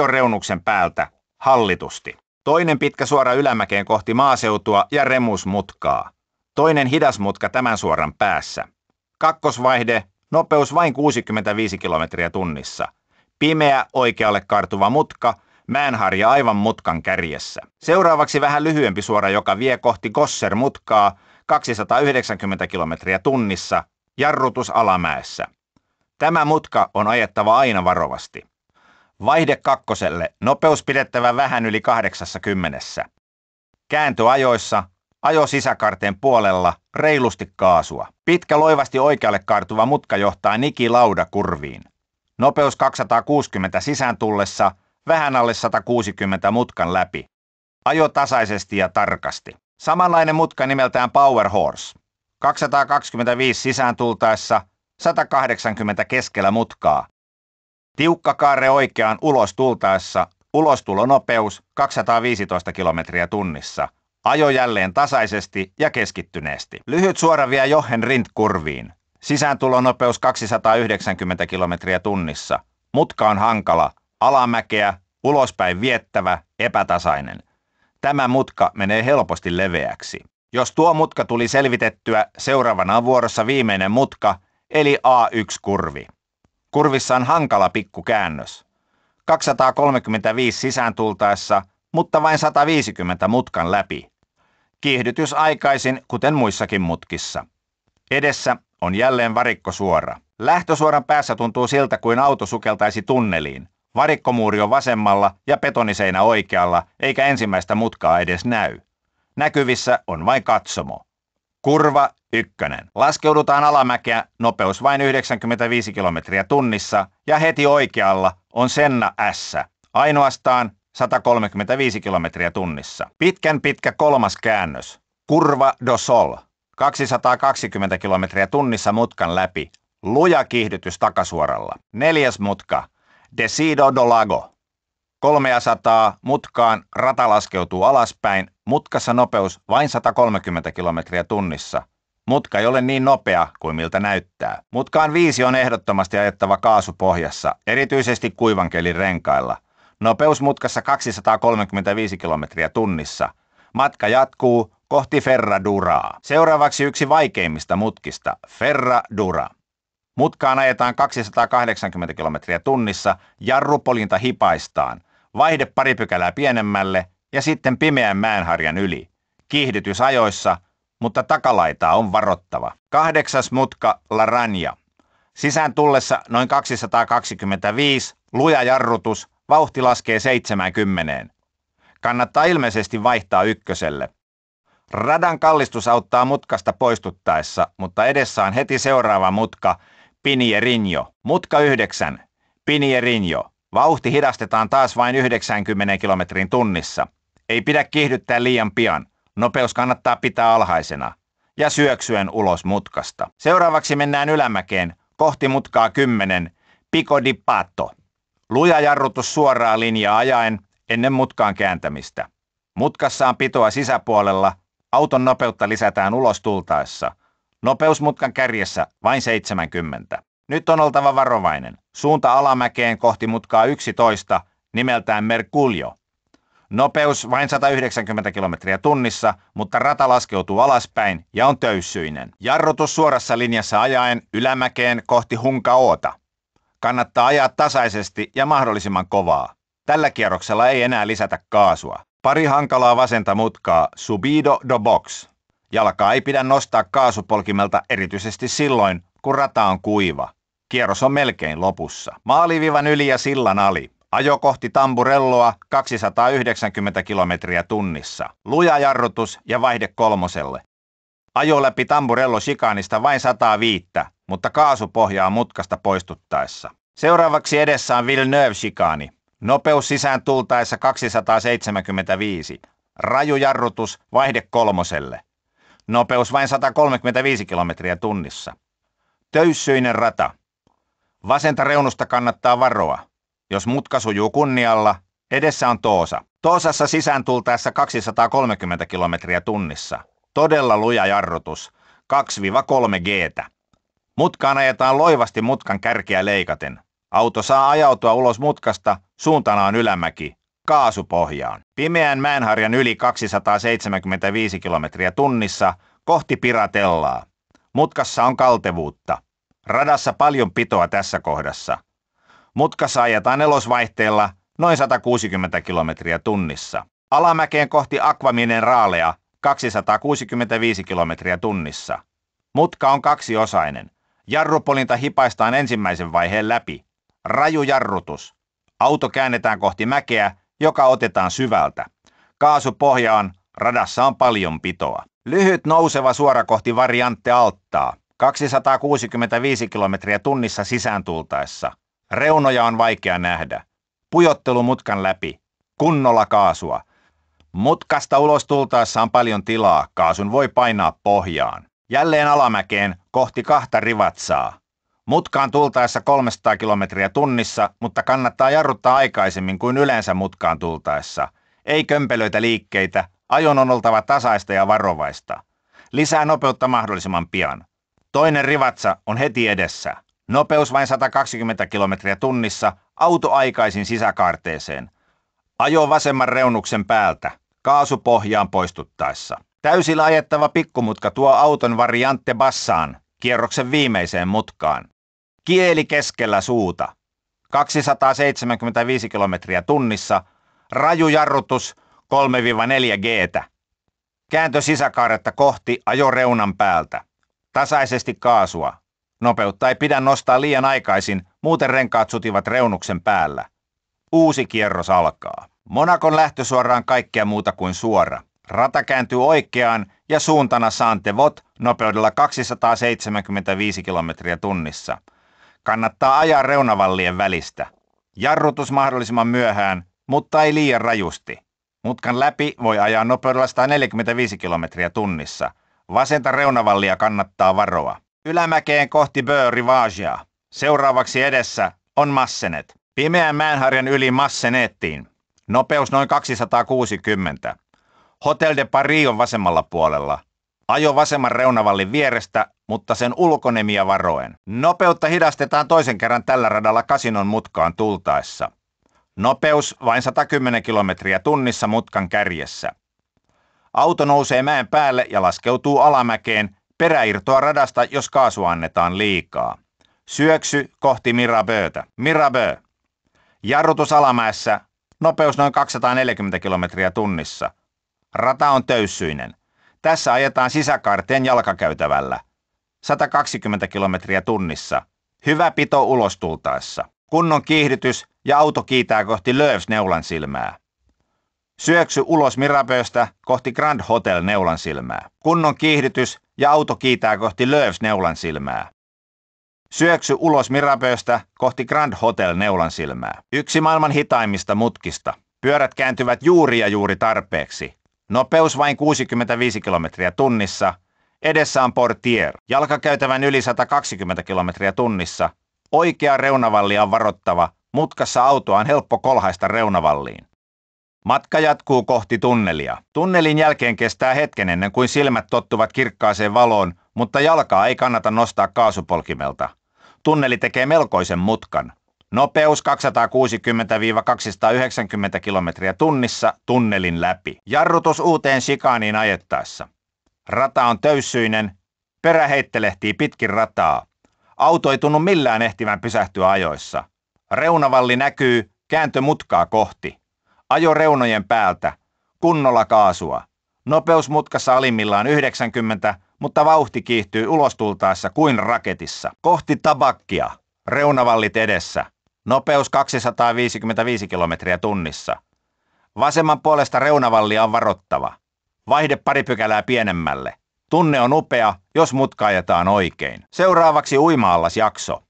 reunuksen päältä, hallitusti. Toinen pitkä suora ylämäkeen kohti maaseutua ja remusmutkaa. Toinen hidas mutka tämän suoran päässä. Kakkosvaihde, nopeus vain 65 kilometriä tunnissa. Pimeä oikealle kartuva mutka, Mäenharja aivan mutkan kärjessä. Seuraavaksi vähän lyhyempi suora, joka vie kohti gosser mutkaa 290 kilometriä tunnissa, jarrutus alamäessä. Tämä mutka on ajettava aina varovasti. Vaihde kakkoselle, nopeus pidettävä vähän yli 80. Kääntö ajoissa, ajo sisäkarteen puolella, reilusti kaasua. Pitkä loivasti oikealle kaartuva mutka johtaa Lauda kurviin. Nopeus 260 sisään tullessa, vähän alle 160 mutkan läpi. Ajo tasaisesti ja tarkasti. Samanlainen mutka nimeltään Power Horse. 225 sisään tultaessa, 180 keskellä mutkaa. Tiukka kaare oikeaan ulos tultaessa, ulostulonopeus 215 kilometriä tunnissa. Ajo jälleen tasaisesti ja keskittyneesti. Lyhyt suora vie Johen rintkurviin. Sisääntulonopeus 290 kilometriä tunnissa. Mutka on hankala, alamäkeä, ulospäin viettävä, epätasainen. Tämä mutka menee helposti leveäksi. Jos tuo mutka tuli selvitettyä, seuraavana on vuorossa viimeinen mutka, eli A1-kurvi. Kurvissa on hankala pikku käännös. 235 sisään tultaessa, mutta vain 150 mutkan läpi. Kiihdytys aikaisin, kuten muissakin mutkissa. Edessä on jälleen varikko suora. Lähtösuoran päässä tuntuu siltä, kuin auto sukeltaisi tunneliin. Varikkomuuri on vasemmalla ja betoniseinä oikealla, eikä ensimmäistä mutkaa edes näy. Näkyvissä on vain katsomo. Kurva ykkönen. Laskeudutaan alamäkeä, nopeus vain 95 kilometriä tunnissa, ja heti oikealla on Senna S, ainoastaan 135 kilometriä tunnissa. Pitkän pitkä kolmas käännös. Kurva do Sol. 220 kilometriä tunnissa mutkan läpi. Luja kiihdytys takasuoralla. Neljäs mutka. Decido do Lago. 300 mutkaan rata laskeutuu alaspäin, mutkassa nopeus vain 130 kilometriä tunnissa. Mutka ei ole niin nopea kuin miltä näyttää. Mutkaan viisi on ehdottomasti ajettava kaasupohjassa, erityisesti kuivan kelin renkailla. Nopeus mutkassa 235 kilometriä tunnissa. Matka jatkuu kohti Ferraduraa. Seuraavaksi yksi vaikeimmista mutkista, Ferradura. Mutkaan ajetaan 280 kilometriä tunnissa, jarrupolinta hipaistaan, vaihde pari pykälää pienemmälle ja sitten pimeän mäenharjan yli. Kiihdytys ajoissa, mutta takalaitaa on varottava. Kahdeksas mutka Ranja. Sisään tullessa noin 225, luja jarrutus, vauhti laskee 70. Kannattaa ilmeisesti vaihtaa ykköselle. Radan kallistus auttaa mutkasta poistuttaessa, mutta edessä on heti seuraava mutka – Pinierinjo. Mutka 9. Pinierinjo. Vauhti hidastetaan taas vain 90 kilometrin tunnissa. Ei pidä kiihdyttää liian pian. Nopeus kannattaa pitää alhaisena. Ja syöksyen ulos mutkasta. Seuraavaksi mennään ylämäkeen, kohti mutkaa 10, Pico di Pato. Luja jarrutus suoraa linjaa ajaen ennen mutkaan kääntämistä. Mutkassa on pitoa sisäpuolella, auton nopeutta lisätään ulos tultaessa – Nopeusmutkan kärjessä vain 70. Nyt on oltava varovainen. Suunta alamäkeen kohti mutkaa 11, nimeltään Merkuljo. Nopeus vain 190 km tunnissa, mutta rata laskeutuu alaspäin ja on töyssyinen. Jarrutus suorassa linjassa ajaen ylämäkeen kohti Hunkaoota. Kannattaa ajaa tasaisesti ja mahdollisimman kovaa. Tällä kierroksella ei enää lisätä kaasua. Pari hankalaa vasenta mutkaa, Subido do Box. Jalkaa ei pidä nostaa kaasupolkimelta erityisesti silloin, kun rata on kuiva. Kierros on melkein lopussa. Maalivivan yli ja sillan ali. Ajo kohti Tamburelloa 290 kilometriä tunnissa. Luja jarrutus ja vaihde kolmoselle. Ajo läpi Tamburello sikaanista vain 105, mutta kaasu pohjaa mutkasta poistuttaessa. Seuraavaksi edessä on villeneuve sikaani. Nopeus sisään tultaessa 275. Raju jarrutus vaihde kolmoselle. Nopeus vain 135 kilometriä tunnissa. Töyssyinen rata. Vasenta reunusta kannattaa varoa. Jos mutka sujuu kunnialla, edessä on Toosa. Toosassa sisään tultaessa 230 kilometriä tunnissa. Todella luja jarrutus, 2-3 g Mutkaan ajetaan loivasti mutkan kärkiä leikaten. Auto saa ajautua ulos mutkasta, suuntana on ylämäki kaasupohjaan. Pimeän mäenharjan yli 275 kilometriä tunnissa kohti Piratellaa. Mutkassa on kaltevuutta. Radassa paljon pitoa tässä kohdassa. Mutkassa ajetaan nelosvaihteella noin 160 kilometriä tunnissa. Alamäkeen kohti akvamineraaleja 265 kilometriä tunnissa. Mutka on kaksiosainen. Jarrupolinta hipaistaan ensimmäisen vaiheen läpi. Raju jarrutus. Auto käännetään kohti mäkeä joka otetaan syvältä. Kaasupohjaan radassa on paljon pitoa. Lyhyt nouseva suora kohti variantte alttaa, 265 kilometriä tunnissa sisään tultaessa. Reunoja on vaikea nähdä. Pujottelu mutkan läpi. Kunnolla kaasua. Mutkasta ulos tultaessa on paljon tilaa, kaasun voi painaa pohjaan. Jälleen alamäkeen kohti kahta rivatsaa. Mutkaan tultaessa 300 kilometriä tunnissa, mutta kannattaa jarruttaa aikaisemmin kuin yleensä mutkaan tultaessa. Ei kömpelöitä liikkeitä, ajon on oltava tasaista ja varovaista. Lisää nopeutta mahdollisimman pian. Toinen rivatsa on heti edessä. Nopeus vain 120 kilometriä tunnissa, auto aikaisin sisäkaarteeseen. Ajo vasemman reunuksen päältä, kaasu pohjaan poistuttaessa. Täysillä ajettava pikkumutka tuo auton variantte bassaan, kierroksen viimeiseen mutkaan. Kieli keskellä suuta. 275 kilometriä tunnissa. Rajujarrutus 3-4 g Kääntö sisäkaaretta kohti ajoreunan päältä. Tasaisesti kaasua. Nopeutta ei pidä nostaa liian aikaisin, muuten renkaat sutivat reunuksen päällä. Uusi kierros alkaa. Monakon lähtösuora on kaikkea muuta kuin suora. Rata kääntyy oikeaan ja suuntana Santevot nopeudella 275 kilometriä tunnissa – Kannattaa ajaa reunavallien välistä. Jarrutus mahdollisimman myöhään, mutta ei liian rajusti. Mutkan läpi voi ajaa nopeudella 145 kilometriä tunnissa. Vasenta reunavallia kannattaa varoa. Ylämäkeen kohti Böörivaasia. Seuraavaksi edessä on Massenet. Pimeän mäenharjan yli Massenettiin. Nopeus noin 260. Hotel de Paris on vasemmalla puolella. Ajo vasemman reunavallin vierestä, mutta sen ulkonemia varoen. Nopeutta hidastetaan toisen kerran tällä radalla kasinon mutkaan tultaessa. Nopeus vain 110 kilometriä tunnissa mutkan kärjessä. Auto nousee mäen päälle ja laskeutuu alamäkeen, peräirtoa radasta, jos kaasua annetaan liikaa. Syöksy kohti Mirabeötä. Mirabö. Jarrutus alamäessä, nopeus noin 240 kilometriä tunnissa. Rata on töyssyinen. Tässä ajetaan sisäkaarteen jalkakäytävällä. 120 kilometriä tunnissa. Hyvä pito ulostultaessa. Kunnon kiihdytys ja auto kiitää kohti Lööfs neulan silmää. Syöksy ulos Mirapöstä kohti Grand Hotel neulan silmää. Kunnon kiihdytys ja auto kiitää kohti Lööfs neulan silmää. Syöksy ulos Mirapöstä kohti Grand Hotel neulan silmää. Yksi maailman hitaimmista mutkista. Pyörät kääntyvät juuri ja juuri tarpeeksi. Nopeus vain 65 kilometriä tunnissa. Edessä on portier, jalkakäytävän yli 120 kilometriä tunnissa. Oikea reunavalli on varottava, mutkassa autoa on helppo kolhaista reunavalliin. Matka jatkuu kohti tunnelia. Tunnelin jälkeen kestää hetken ennen kuin silmät tottuvat kirkkaaseen valoon, mutta jalkaa ei kannata nostaa kaasupolkimelta. Tunneli tekee melkoisen mutkan. Nopeus 260-290 kilometriä tunnissa tunnelin läpi. Jarrutus uuteen sikaaniin ajettaessa. Rata on töyssyinen, perä heittelehtii pitkin rataa. Auto ei tunnu millään ehtivän pysähtyä ajoissa. Reunavalli näkyy, kääntö mutkaa kohti. Ajo reunojen päältä, kunnolla kaasua. Nopeus mutkassa alimmillaan 90, mutta vauhti kiihtyy ulostultaessa kuin raketissa. Kohti tabakkia, reunavallit edessä. Nopeus 255 kilometriä tunnissa. Vasemman puolesta reunavallia on varottava. Vaihde pari pykälää pienemmälle. Tunne on upea, jos mutka ajetaan oikein. Seuraavaksi uima jakso.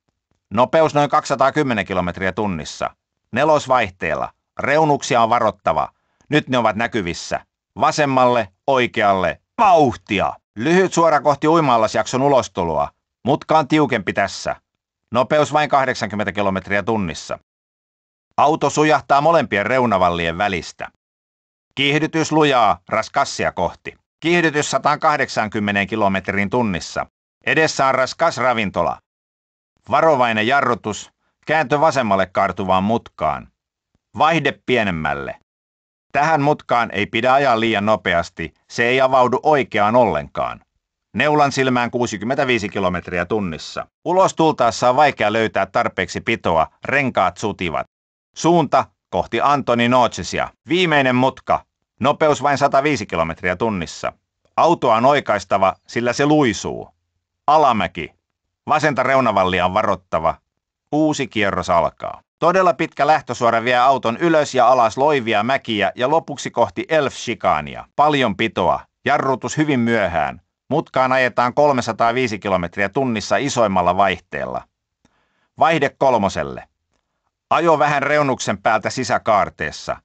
Nopeus noin 210 kilometriä tunnissa. Nelosvaihteella. Reunuksia on varottava. Nyt ne ovat näkyvissä. Vasemmalle, oikealle. Vauhtia! Lyhyt suora kohti uima-allasjakson ulostuloa. Mutka on tiukempi tässä. Nopeus vain 80 kilometriä tunnissa. Auto sujahtaa molempien reunavallien välistä. Kiihdytys lujaa raskassia kohti. Kiihdytys 180 kilometrin tunnissa. Edessä on raskas ravintola. Varovainen jarrutus, kääntö vasemmalle kaartuvaan mutkaan. Vaihde pienemmälle. Tähän mutkaan ei pidä ajaa liian nopeasti, se ei avaudu oikeaan ollenkaan. Neulan silmään 65 kilometriä tunnissa. Ulos tultaessa on vaikea löytää tarpeeksi pitoa, renkaat sutivat. Suunta kohti Antoni Nootsisia. Viimeinen mutka. Nopeus vain 105 kilometriä tunnissa. Autoa on oikaistava, sillä se luisuu. Alamäki. Vasenta reunavallia on varottava. Uusi kierros alkaa. Todella pitkä lähtösuora vie auton ylös ja alas loivia mäkiä ja lopuksi kohti elf Paljon pitoa. Jarrutus hyvin myöhään. Mutkaan ajetaan 305 kilometriä tunnissa isoimmalla vaihteella. Vaihde kolmoselle. Ajo vähän reunuksen päältä sisäkaarteessa.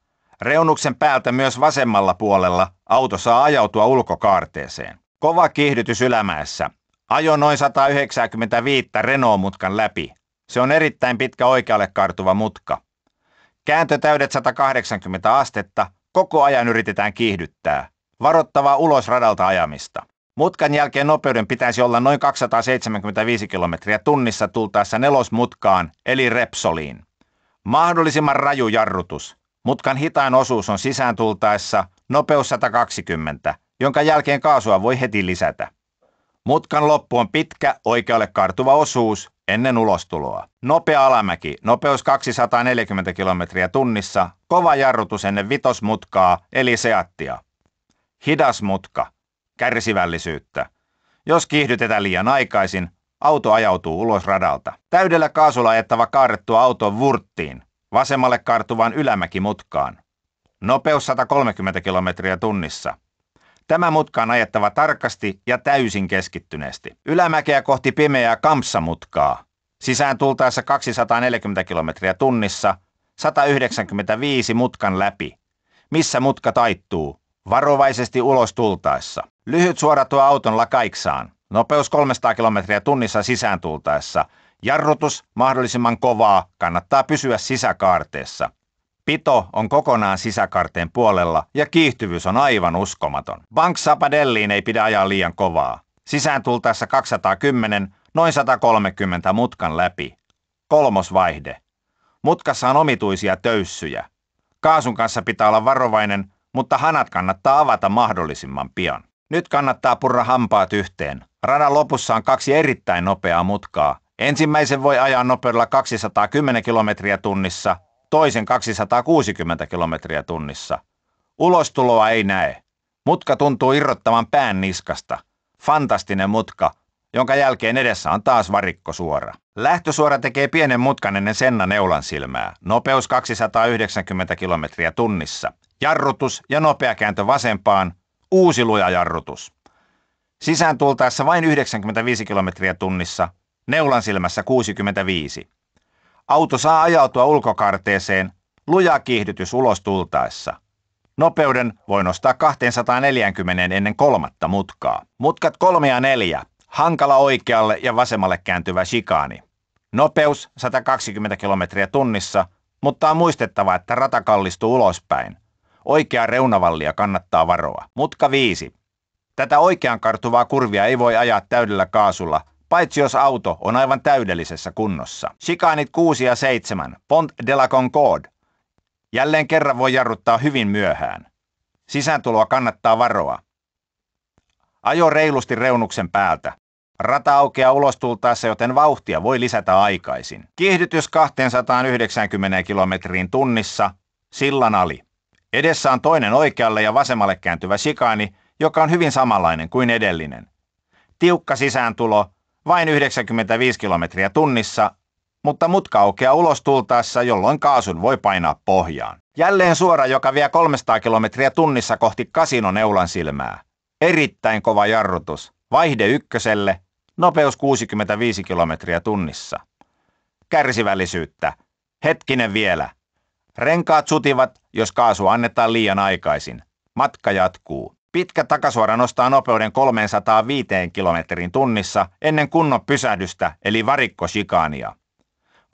Reunuksen päältä myös vasemmalla puolella auto saa ajautua ulkokaarteeseen. Kova kiihdytys ylämäessä. Ajo noin 195 Renault-mutkan läpi. Se on erittäin pitkä oikealle kartuva mutka. Kääntö täydet 180 astetta. Koko ajan yritetään kiihdyttää. Varottavaa ulos radalta ajamista. Mutkan jälkeen nopeuden pitäisi olla noin 275 kilometriä tunnissa tultaessa nelosmutkaan, eli Repsoliin. Mahdollisimman raju jarrutus. Mutkan hitain osuus on sisään tultaessa nopeus 120, jonka jälkeen kaasua voi heti lisätä. Mutkan loppu on pitkä, oikealle kartuva osuus ennen ulostuloa. Nopea alamäki, nopeus 240 km tunnissa, kova jarrutus ennen vitosmutkaa, eli seattia. Hidas mutka, kärsivällisyyttä. Jos kiihdytetään liian aikaisin, auto ajautuu ulos radalta. Täydellä kaasulla ajettava kaarrettua auton vurttiin, vasemmalle kaartuvaan mutkaan. Nopeus 130 km tunnissa. Tämä mutka on ajettava tarkasti ja täysin keskittyneesti. Ylämäkeä kohti pimeää kampsamutkaa. Sisään tultaessa 240 km tunnissa, 195 mutkan läpi. Missä mutka taittuu, Varovaisesti ulos tultaessa. Lyhyt suora tuo auton lakaiksaan. Nopeus 300 kilometriä tunnissa sisään tultaessa. Jarrutus mahdollisimman kovaa, kannattaa pysyä sisäkaarteessa. Pito on kokonaan sisäkaarteen puolella ja kiihtyvyys on aivan uskomaton. Bank Sabadelliin ei pidä ajaa liian kovaa. Sisään tultaessa 210, noin 130 mutkan läpi. Kolmos vaihde. Mutkassa on omituisia töyssyjä. Kaasun kanssa pitää olla varovainen, mutta hanat kannattaa avata mahdollisimman pian. Nyt kannattaa purra hampaat yhteen. Radan lopussa on kaksi erittäin nopeaa mutkaa. Ensimmäisen voi ajaa nopeudella 210 kilometriä tunnissa, toisen 260 kilometriä tunnissa. Ulostuloa ei näe. Mutka tuntuu irrottavan pään niskasta. Fantastinen mutka, jonka jälkeen edessä on taas varikko suora. Lähtösuora tekee pienen mutkan ennen Senna neulan silmää. Nopeus 290 kilometriä tunnissa. Jarrutus ja nopea kääntö vasempaan, uusi luja jarrutus. Sisään tultaessa vain 95 kilometriä tunnissa, neulan silmässä 65. Auto saa ajautua ulkokarteeseen, luja kiihdytys ulos tultaessa. Nopeuden voi nostaa 240 ennen kolmatta mutkaa. Mutkat 3 ja 4, hankala oikealle ja vasemmalle kääntyvä shikaani. Nopeus 120 kilometriä tunnissa, mutta on muistettava, että rata kallistuu ulospäin – Oikea reunavallia kannattaa varoa. Mutka 5. Tätä oikean kartuvaa kurvia ei voi ajaa täydellä kaasulla, paitsi jos auto on aivan täydellisessä kunnossa. Sikaanit 6 ja 7. Pont de la Concorde. Jälleen kerran voi jarruttaa hyvin myöhään. Sisääntuloa kannattaa varoa. Ajo reilusti reunuksen päältä. Rata aukeaa ulostultaessa, joten vauhtia voi lisätä aikaisin. Kiihdytys 290 kilometriin tunnissa, sillan ali. Edessä on toinen oikealle ja vasemmalle kääntyvä sikaani, joka on hyvin samanlainen kuin edellinen. Tiukka sisääntulo, vain 95 kilometriä tunnissa, mutta mutka aukeaa ulos tultaessa, jolloin kaasun voi painaa pohjaan. Jälleen suora, joka vie 300 kilometriä tunnissa kohti kasinoneulan silmää. Erittäin kova jarrutus. Vaihde ykköselle, nopeus 65 kilometriä tunnissa. Kärsivällisyyttä. Hetkinen vielä. Renkaat sutivat, jos kaasu annetaan liian aikaisin. Matka jatkuu. Pitkä takasuora nostaa nopeuden 305 kilometrin tunnissa ennen kunnon pysähdystä eli varikkosikaania.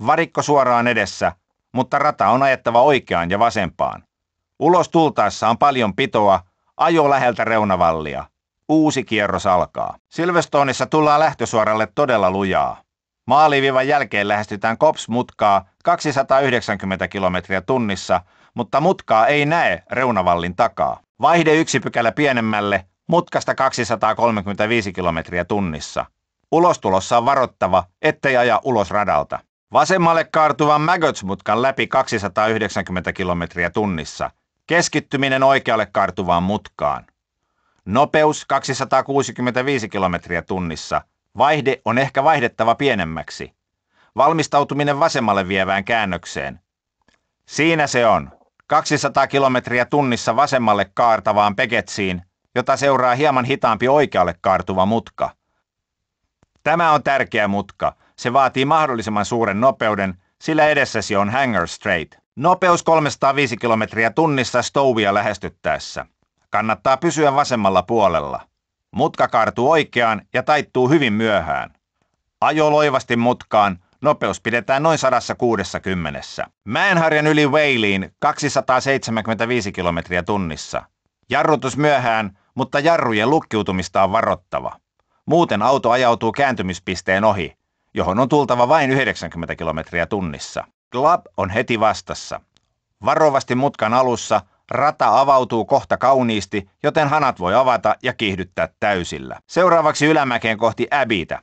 Varikko suoraan edessä, mutta rata on ajettava oikeaan ja vasempaan. Ulos tultaessa on paljon pitoa, ajo läheltä reunavallia. Uusi kierros alkaa. Silvestoonissa tullaan lähtösuoralle todella lujaa. Maaliviivan jälkeen lähestytään cops mutkaa 290 kilometriä tunnissa, mutta mutkaa ei näe reunavallin takaa. Vaihde yksi pykälä pienemmälle, mutkasta 235 kilometriä tunnissa. Ulostulossa on varottava, ettei aja ulos radalta. Vasemmalle kaartuvan Maggots-mutkan läpi 290 kilometriä tunnissa. Keskittyminen oikealle kaartuvaan mutkaan. Nopeus 265 kilometriä tunnissa – Vaihde on ehkä vaihdettava pienemmäksi. Valmistautuminen vasemmalle vievään käännökseen. Siinä se on. 200 kilometriä tunnissa vasemmalle kaartavaan peketsiin, jota seuraa hieman hitaampi oikealle kaartuva mutka. Tämä on tärkeä mutka. Se vaatii mahdollisimman suuren nopeuden, sillä edessäsi on Hanger Straight. Nopeus 305 kilometriä tunnissa Stovia lähestyttäessä. Kannattaa pysyä vasemmalla puolella. Mutka kaartuu oikeaan ja taittuu hyvin myöhään. Ajo loivasti mutkaan, nopeus pidetään noin 160. Mäenharjan yli Weiliin 275 kilometriä tunnissa. Jarrutus myöhään, mutta jarrujen lukkiutumista on varottava. Muuten auto ajautuu kääntymispisteen ohi, johon on tultava vain 90 kilometriä tunnissa. Club on heti vastassa. Varovasti mutkan alussa – Rata avautuu kohta kauniisti, joten hanat voi avata ja kiihdyttää täysillä. Seuraavaksi ylämäkeen kohti Äbiitä.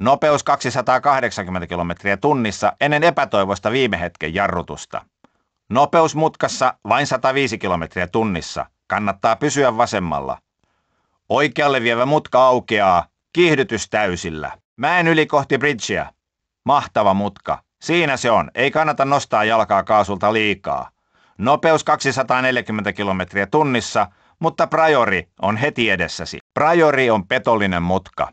Nopeus 280 km tunnissa ennen epätoivoista viime hetken jarrutusta. Nopeus mutkassa vain 105 km tunnissa. Kannattaa pysyä vasemmalla. Oikealle vievä mutka aukeaa. Kiihdytys täysillä. Mäen yli kohti bridgeä. Mahtava mutka. Siinä se on. Ei kannata nostaa jalkaa kaasulta liikaa. Nopeus 240 kilometriä tunnissa, mutta Priori on heti edessäsi. Priori on petollinen mutka.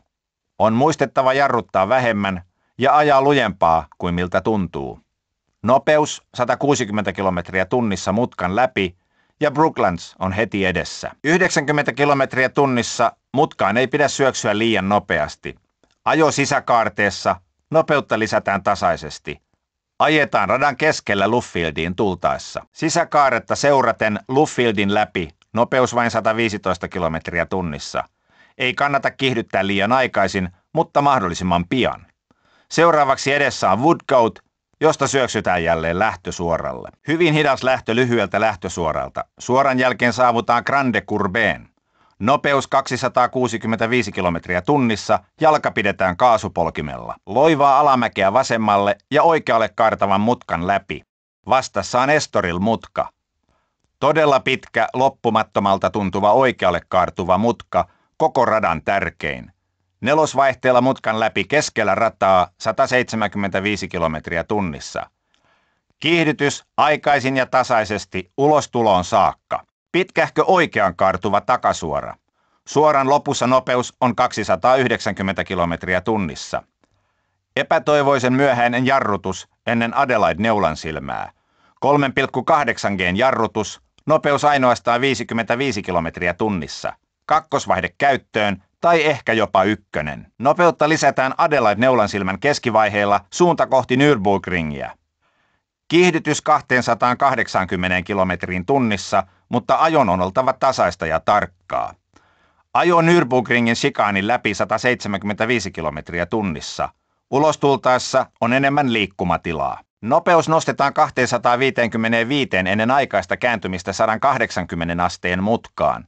On muistettava jarruttaa vähemmän ja ajaa lujempaa kuin miltä tuntuu. Nopeus 160 kilometriä tunnissa mutkan läpi ja Brooklands on heti edessä. 90 kilometriä tunnissa mutkaan ei pidä syöksyä liian nopeasti. Ajo sisäkaarteessa nopeutta lisätään tasaisesti – Ajetaan radan keskellä Luffieldiin tultaessa. Sisäkaaretta seuraten Luffieldin läpi, nopeus vain 115 kilometriä tunnissa. Ei kannata kiihdyttää liian aikaisin, mutta mahdollisimman pian. Seuraavaksi edessä on Woodcote, josta syöksytään jälleen lähtösuoralle. Hyvin hidas lähtö lyhyeltä lähtösuoralta. Suoran jälkeen saavutaan Grande Courbeen. Nopeus 265 km tunnissa, jalka pidetään kaasupolkimella. Loivaa alamäkeä vasemmalle ja oikealle kartavan mutkan läpi. Vastassa on Estoril mutka. Todella pitkä, loppumattomalta tuntuva oikealle kaartuva mutka, koko radan tärkein. Nelosvaihteella mutkan läpi keskellä rataa 175 km tunnissa. Kiihdytys aikaisin ja tasaisesti ulostuloon saakka. Pitkähkö oikean kartuva takasuora? Suoran lopussa nopeus on 290 kilometriä tunnissa. Epätoivoisen myöhäinen jarrutus ennen Adelaide-neulan silmää. 3,8 G jarrutus, nopeus ainoastaan 55 kilometriä tunnissa. Kakkosvaihde käyttöön tai ehkä jopa ykkönen. Nopeutta lisätään Adelaide-neulan silmän keskivaiheilla suunta kohti Nürburgringiä. Kiihdytys 280 kilometriin tunnissa, mutta ajon on oltava tasaista ja tarkkaa. Ajo Nürburgringin sikaanin läpi 175 kilometriä tunnissa. Ulostultaessa on enemmän liikkumatilaa. Nopeus nostetaan 255 ennen aikaista kääntymistä 180 asteen mutkaan.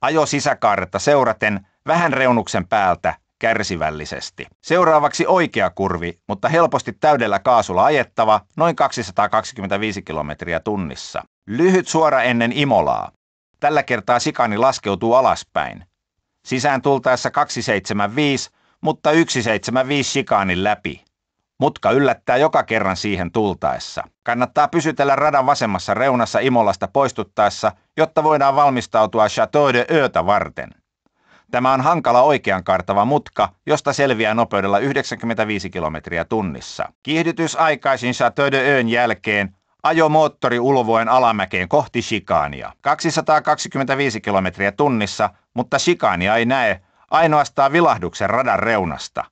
Ajo sisäkaaretta seuraten vähän reunuksen päältä kärsivällisesti. Seuraavaksi oikea kurvi, mutta helposti täydellä kaasulla ajettava, noin 225 kilometriä tunnissa. Lyhyt suora ennen Imolaa. Tällä kertaa sikani laskeutuu alaspäin. Sisään tultaessa 275, mutta 175 sikaanin läpi. Mutka yllättää joka kerran siihen tultaessa. Kannattaa pysytellä radan vasemmassa reunassa Imolasta poistuttaessa, jotta voidaan valmistautua Chateau de Ötä varten. Tämä on hankala oikean kartava mutka, josta selviää nopeudella 95 kilometriä tunnissa. Kiihdytys aikaisin Chateau Öön jälkeen ajo moottori ulvoen alamäkeen kohti Shikania. 225 kilometriä tunnissa, mutta Shikania ei näe, ainoastaan vilahduksen radan reunasta.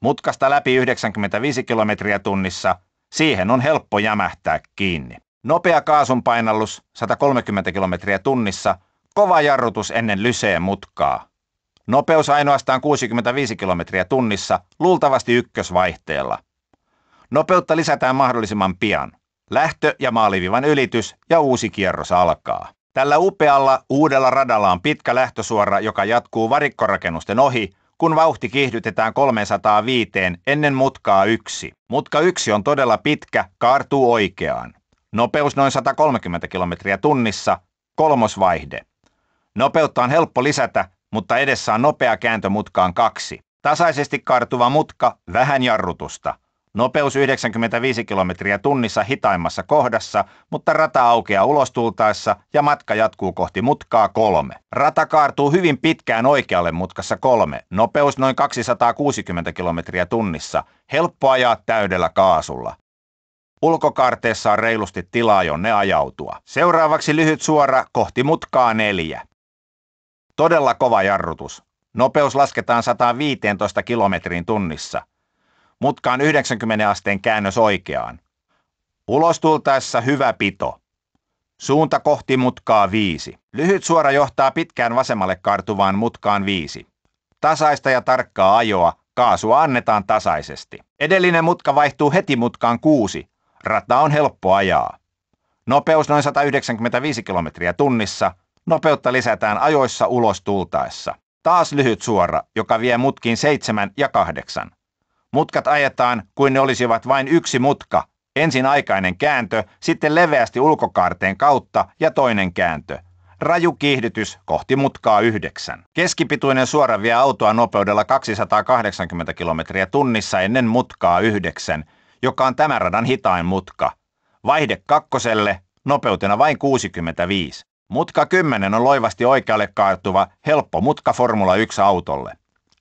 Mutkasta läpi 95 kilometriä tunnissa, siihen on helppo jämähtää kiinni. Nopea kaasunpainallus 130 kilometriä tunnissa, kova jarrutus ennen lyseen mutkaa. Nopeus ainoastaan 65 kilometriä tunnissa, luultavasti ykkösvaihteella. Nopeutta lisätään mahdollisimman pian. Lähtö- ja maalivivan ylitys ja uusi kierros alkaa. Tällä upealla uudella radalla on pitkä lähtösuora, joka jatkuu varikkorakennusten ohi, kun vauhti kiihdytetään 305 ennen mutkaa 1. Mutka 1 on todella pitkä, kaartuu oikeaan. Nopeus noin 130 km tunnissa, kolmosvaihde. Nopeutta on helppo lisätä, mutta edessä on nopea kääntö mutkaan kaksi. Tasaisesti kartuva mutka, vähän jarrutusta. Nopeus 95 kilometriä tunnissa hitaimmassa kohdassa, mutta rata aukeaa ulostultaessa ja matka jatkuu kohti mutkaa kolme. Rata kaartuu hyvin pitkään oikealle mutkassa kolme. Nopeus noin 260 kilometriä tunnissa. Helppo ajaa täydellä kaasulla. Ulkokaarteessa on reilusti tilaa, jonne ajautua. Seuraavaksi lyhyt suora kohti mutkaa neljä. Todella kova jarrutus. Nopeus lasketaan 115 kilometriin tunnissa. Mutkaan 90 asteen käännös oikeaan. Ulos tultaessa hyvä pito. Suunta kohti mutkaa 5. Lyhyt suora johtaa pitkään vasemmalle kartuvaan mutkaan 5. Tasaista ja tarkkaa ajoa, kaasua annetaan tasaisesti. Edellinen mutka vaihtuu heti mutkaan 6. Rata on helppo ajaa. Nopeus noin 195 kilometriä tunnissa – Nopeutta lisätään ajoissa ulos tultaessa. Taas lyhyt suora, joka vie mutkiin seitsemän ja kahdeksan. Mutkat ajetaan kuin ne olisivat vain yksi mutka. Ensin aikainen kääntö, sitten leveästi ulkokaarteen kautta ja toinen kääntö. Raju kiihdytys kohti mutkaa yhdeksän. Keskipituinen suora vie autoa nopeudella 280 km tunnissa ennen mutkaa yhdeksän, joka on tämän radan hitain mutka. Vaihde kakkoselle, nopeutena vain 65. Mutka 10 on loivasti oikealle kaartuva, helppo mutka Formula 1-autolle.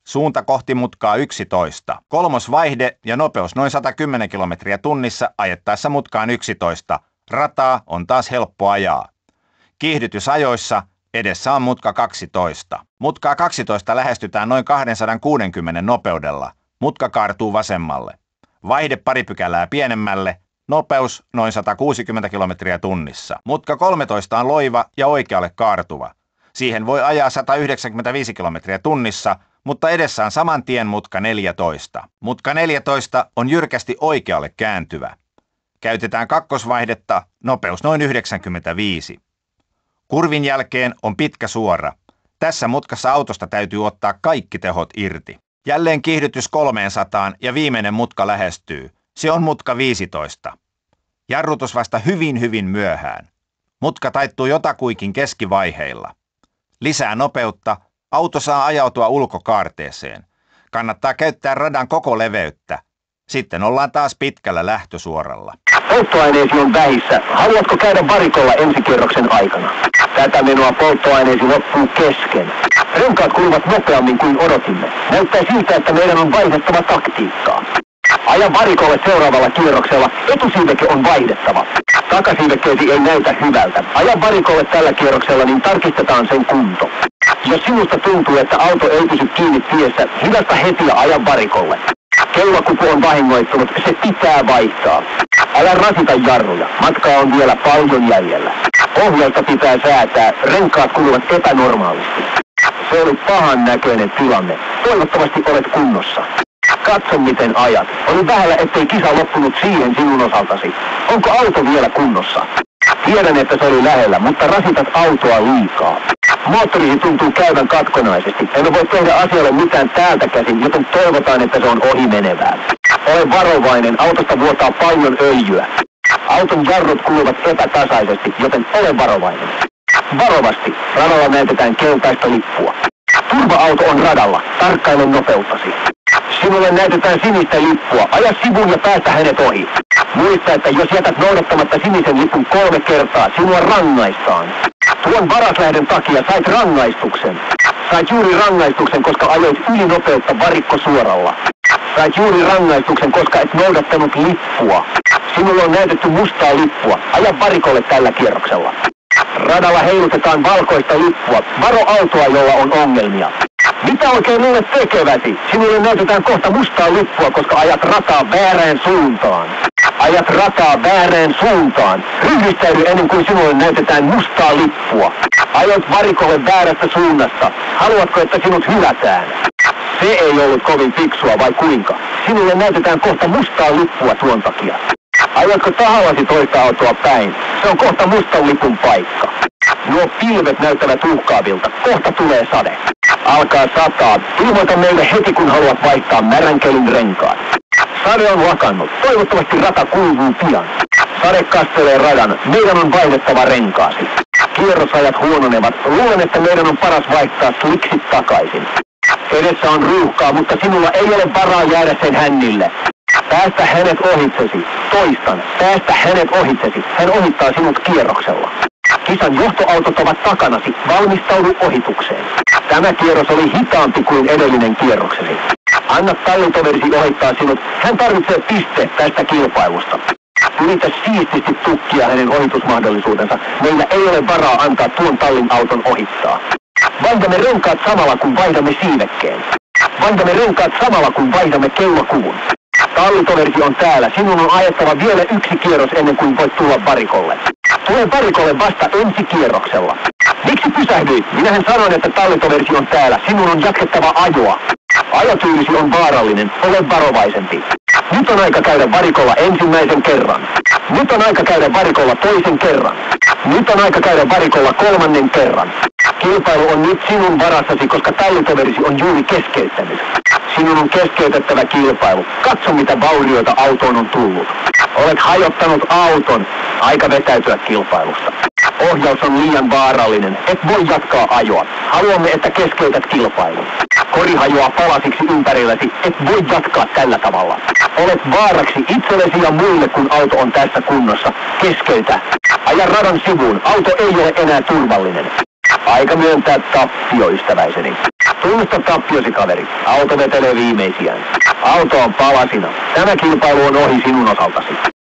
Suunta kohti mutkaa 11. Kolmos vaihde ja nopeus noin 110 km tunnissa ajettaessa mutkaan 11. Rataa on taas helppo ajaa. Kiihdytys ajoissa edessä on mutka 12. Mutkaa 12 lähestytään noin 260 nopeudella. Mutka kaartuu vasemmalle. Vaihde pari pykälää pienemmälle, Nopeus noin 160 kilometriä tunnissa. Mutka 13 on loiva ja oikealle kaartuva. Siihen voi ajaa 195 kilometriä tunnissa, mutta edessä on saman tien mutka 14. Mutka 14 on jyrkästi oikealle kääntyvä. Käytetään kakkosvaihdetta, nopeus noin 95. Kurvin jälkeen on pitkä suora. Tässä mutkassa autosta täytyy ottaa kaikki tehot irti. Jälleen kiihdytys 300 ja viimeinen mutka lähestyy. Se on mutka 15. Jarrutus vasta hyvin hyvin myöhään. Mutka taittuu jotakuikin keskivaiheilla. Lisää nopeutta, auto saa ajautua ulkokaarteeseen. Kannattaa käyttää radan koko leveyttä. Sitten ollaan taas pitkällä lähtösuoralla. Polttoaineesi on vähissä. Haluatko käydä varikolla ensi kierroksen aikana? Tätä menoa polttoaineesi loppuu kesken. Renkaat kuluvat nopeammin kuin odotimme. Näyttää siltä, että meidän on vaihdettava taktiikkaa. Aja varikolle seuraavalla kierroksella. Etusiiveke on vaihdettava. Takasiiveköinti ei näytä hyvältä. Aja varikolle tällä kierroksella, niin tarkistetaan sen kunto. Jos sinusta tuntuu, että auto ei pysy kiinni tiessä, hidasta heti ja aja varikolle. Kellokuku on vahingoittunut, se pitää vaihtaa. Älä rasita jarruja, matkaa on vielä paljon jäljellä. Ohjelta pitää säätää, renkaat kuluvat epänormaalisti. Se oli pahan näköinen tilanne. Toivottavasti olet kunnossa. Katso miten ajat. Oli päällä, ettei kisa loppunut siihen sinun osaltasi. Onko auto vielä kunnossa? Tiedän, että se oli lähellä, mutta rasitat autoa liikaa. Moottorisi tuntuu käyvän katkonaisesti. En voi tehdä asialle mitään täältä käsin, joten toivotaan, että se on ohi menevää. Ole varovainen, autosta vuotaa paljon öljyä. Auton jarrut kuluvat epätasaisesti, joten ole varovainen. Varovasti, radalla näytetään keltaista lippua. Turva-auto on radalla, tarkkaile nopeuttasi minulle näytetään sinistä lippua. Aja sivuun ja päästä hänet ohi. Muista, että jos jätät noudattamatta sinisen lipun kolme kertaa, sinua rangaistaan. Tuon varaslähden takia sait rangaistuksen. Sait juuri rangaistuksen, koska ajoit ylinopeutta varikko suoralla. Sait juuri rangaistuksen, koska et noudattanut lippua. Sinulle on näytetty mustaa lippua. Aja varikolle tällä kierroksella. Radalla heilutetaan valkoista lippua. Varo autoa, jolla on ongelmia. Mitä oikein luulet tekeväsi? Sinulle näytetään kohta mustaa lippua, koska ajat rataa väärään suuntaan. Ajat rataa väärään suuntaan. Ryhdistäydy ennen kuin sinulle näytetään mustaa lippua. Ajat varikolle väärästä suunnasta. Haluatko, että sinut hylätään? Se ei ollut kovin fiksua, vai kuinka? Sinulle näytetään kohta mustaa lippua tuon takia. Ajatko tahallasi toista autoa päin? Se on kohta mustan lipun paikka. Nuo pilvet näyttävät uhkaavilta. Kohta tulee sade alkaa sataa. Ilmoita meille heti, kun haluat vaihtaa märänkelyn renkaan. Sade on lakannut. Toivottavasti rata kuivuu pian. Sade kastelee radan. Meidän on vaihdettava renkaasi. Kierrosajat huononevat. Luulen, että meidän on paras vaihtaa sliksit takaisin. Edessä on ruuhkaa, mutta sinulla ei ole varaa jäädä sen hännille. Päästä hänet ohitsesi. Toistan, päästä hänet ohitsesi. Hän ohittaa sinut kierroksella. Kisan johtoautot ovat takanasi. Valmistaudu ohitukseen. Tämä kierros oli hitaampi kuin edellinen kierroksesi. Anna tallitoverisi ohittaa sinut. Hän tarvitsee piste tästä kilpailusta. Yritä siististi tukkia hänen ohitusmahdollisuutensa. Meillä ei ole varaa antaa tuon tallin auton ohittaa. Vaihdamme renkaat samalla, kun vaihdamme siivekkeen. Vaihdamme renkaat samalla, kun vaihdamme keulakuvun. Tallitoversi on täällä. Sinun on ajettava vielä yksi kierros ennen kuin voit tulla varikolle. Tulen tarikolle vasta ensi kierroksella. Miksi pysähdyit? Minähän sanoin, että tallitoverikin on täällä. Sinun on jatkettava ajoa. Ajotyylisi on vaarallinen. Ole varovaisempi. Nyt on aika käydä varikolla ensimmäisen kerran. Nyt on aika käydä varikolla toisen kerran. Nyt on aika käydä varikolla kolmannen kerran. Kilpailu on nyt sinun varassasi, koska tallitoveri on juuri keskeyttänyt. Sinun on keskeytettävä kilpailu. Katso, mitä vaurioita autoon on tullut. Olet hajottanut auton. Aika vetäytyä kilpailusta. Ohjaus on liian vaarallinen. Et voi jatkaa ajoa. Haluamme, että keskeytät kilpailun. Kori hajoaa palasiksi ympärilläsi. Et voi jatkaa tällä tavalla. Olet vaaraksi itsellesi ja muille, kun auto on tässä kunnossa. Keskeytä. Aja radan sivuun. Auto ei ole enää turvallinen. Aika myöntää tappio, ystäväiseni. Tunnusta tappiosi, kaveri. Auto vetelee viimeisiään. Auto on palasina. Tämä kilpailu on ohi sinun osaltasi.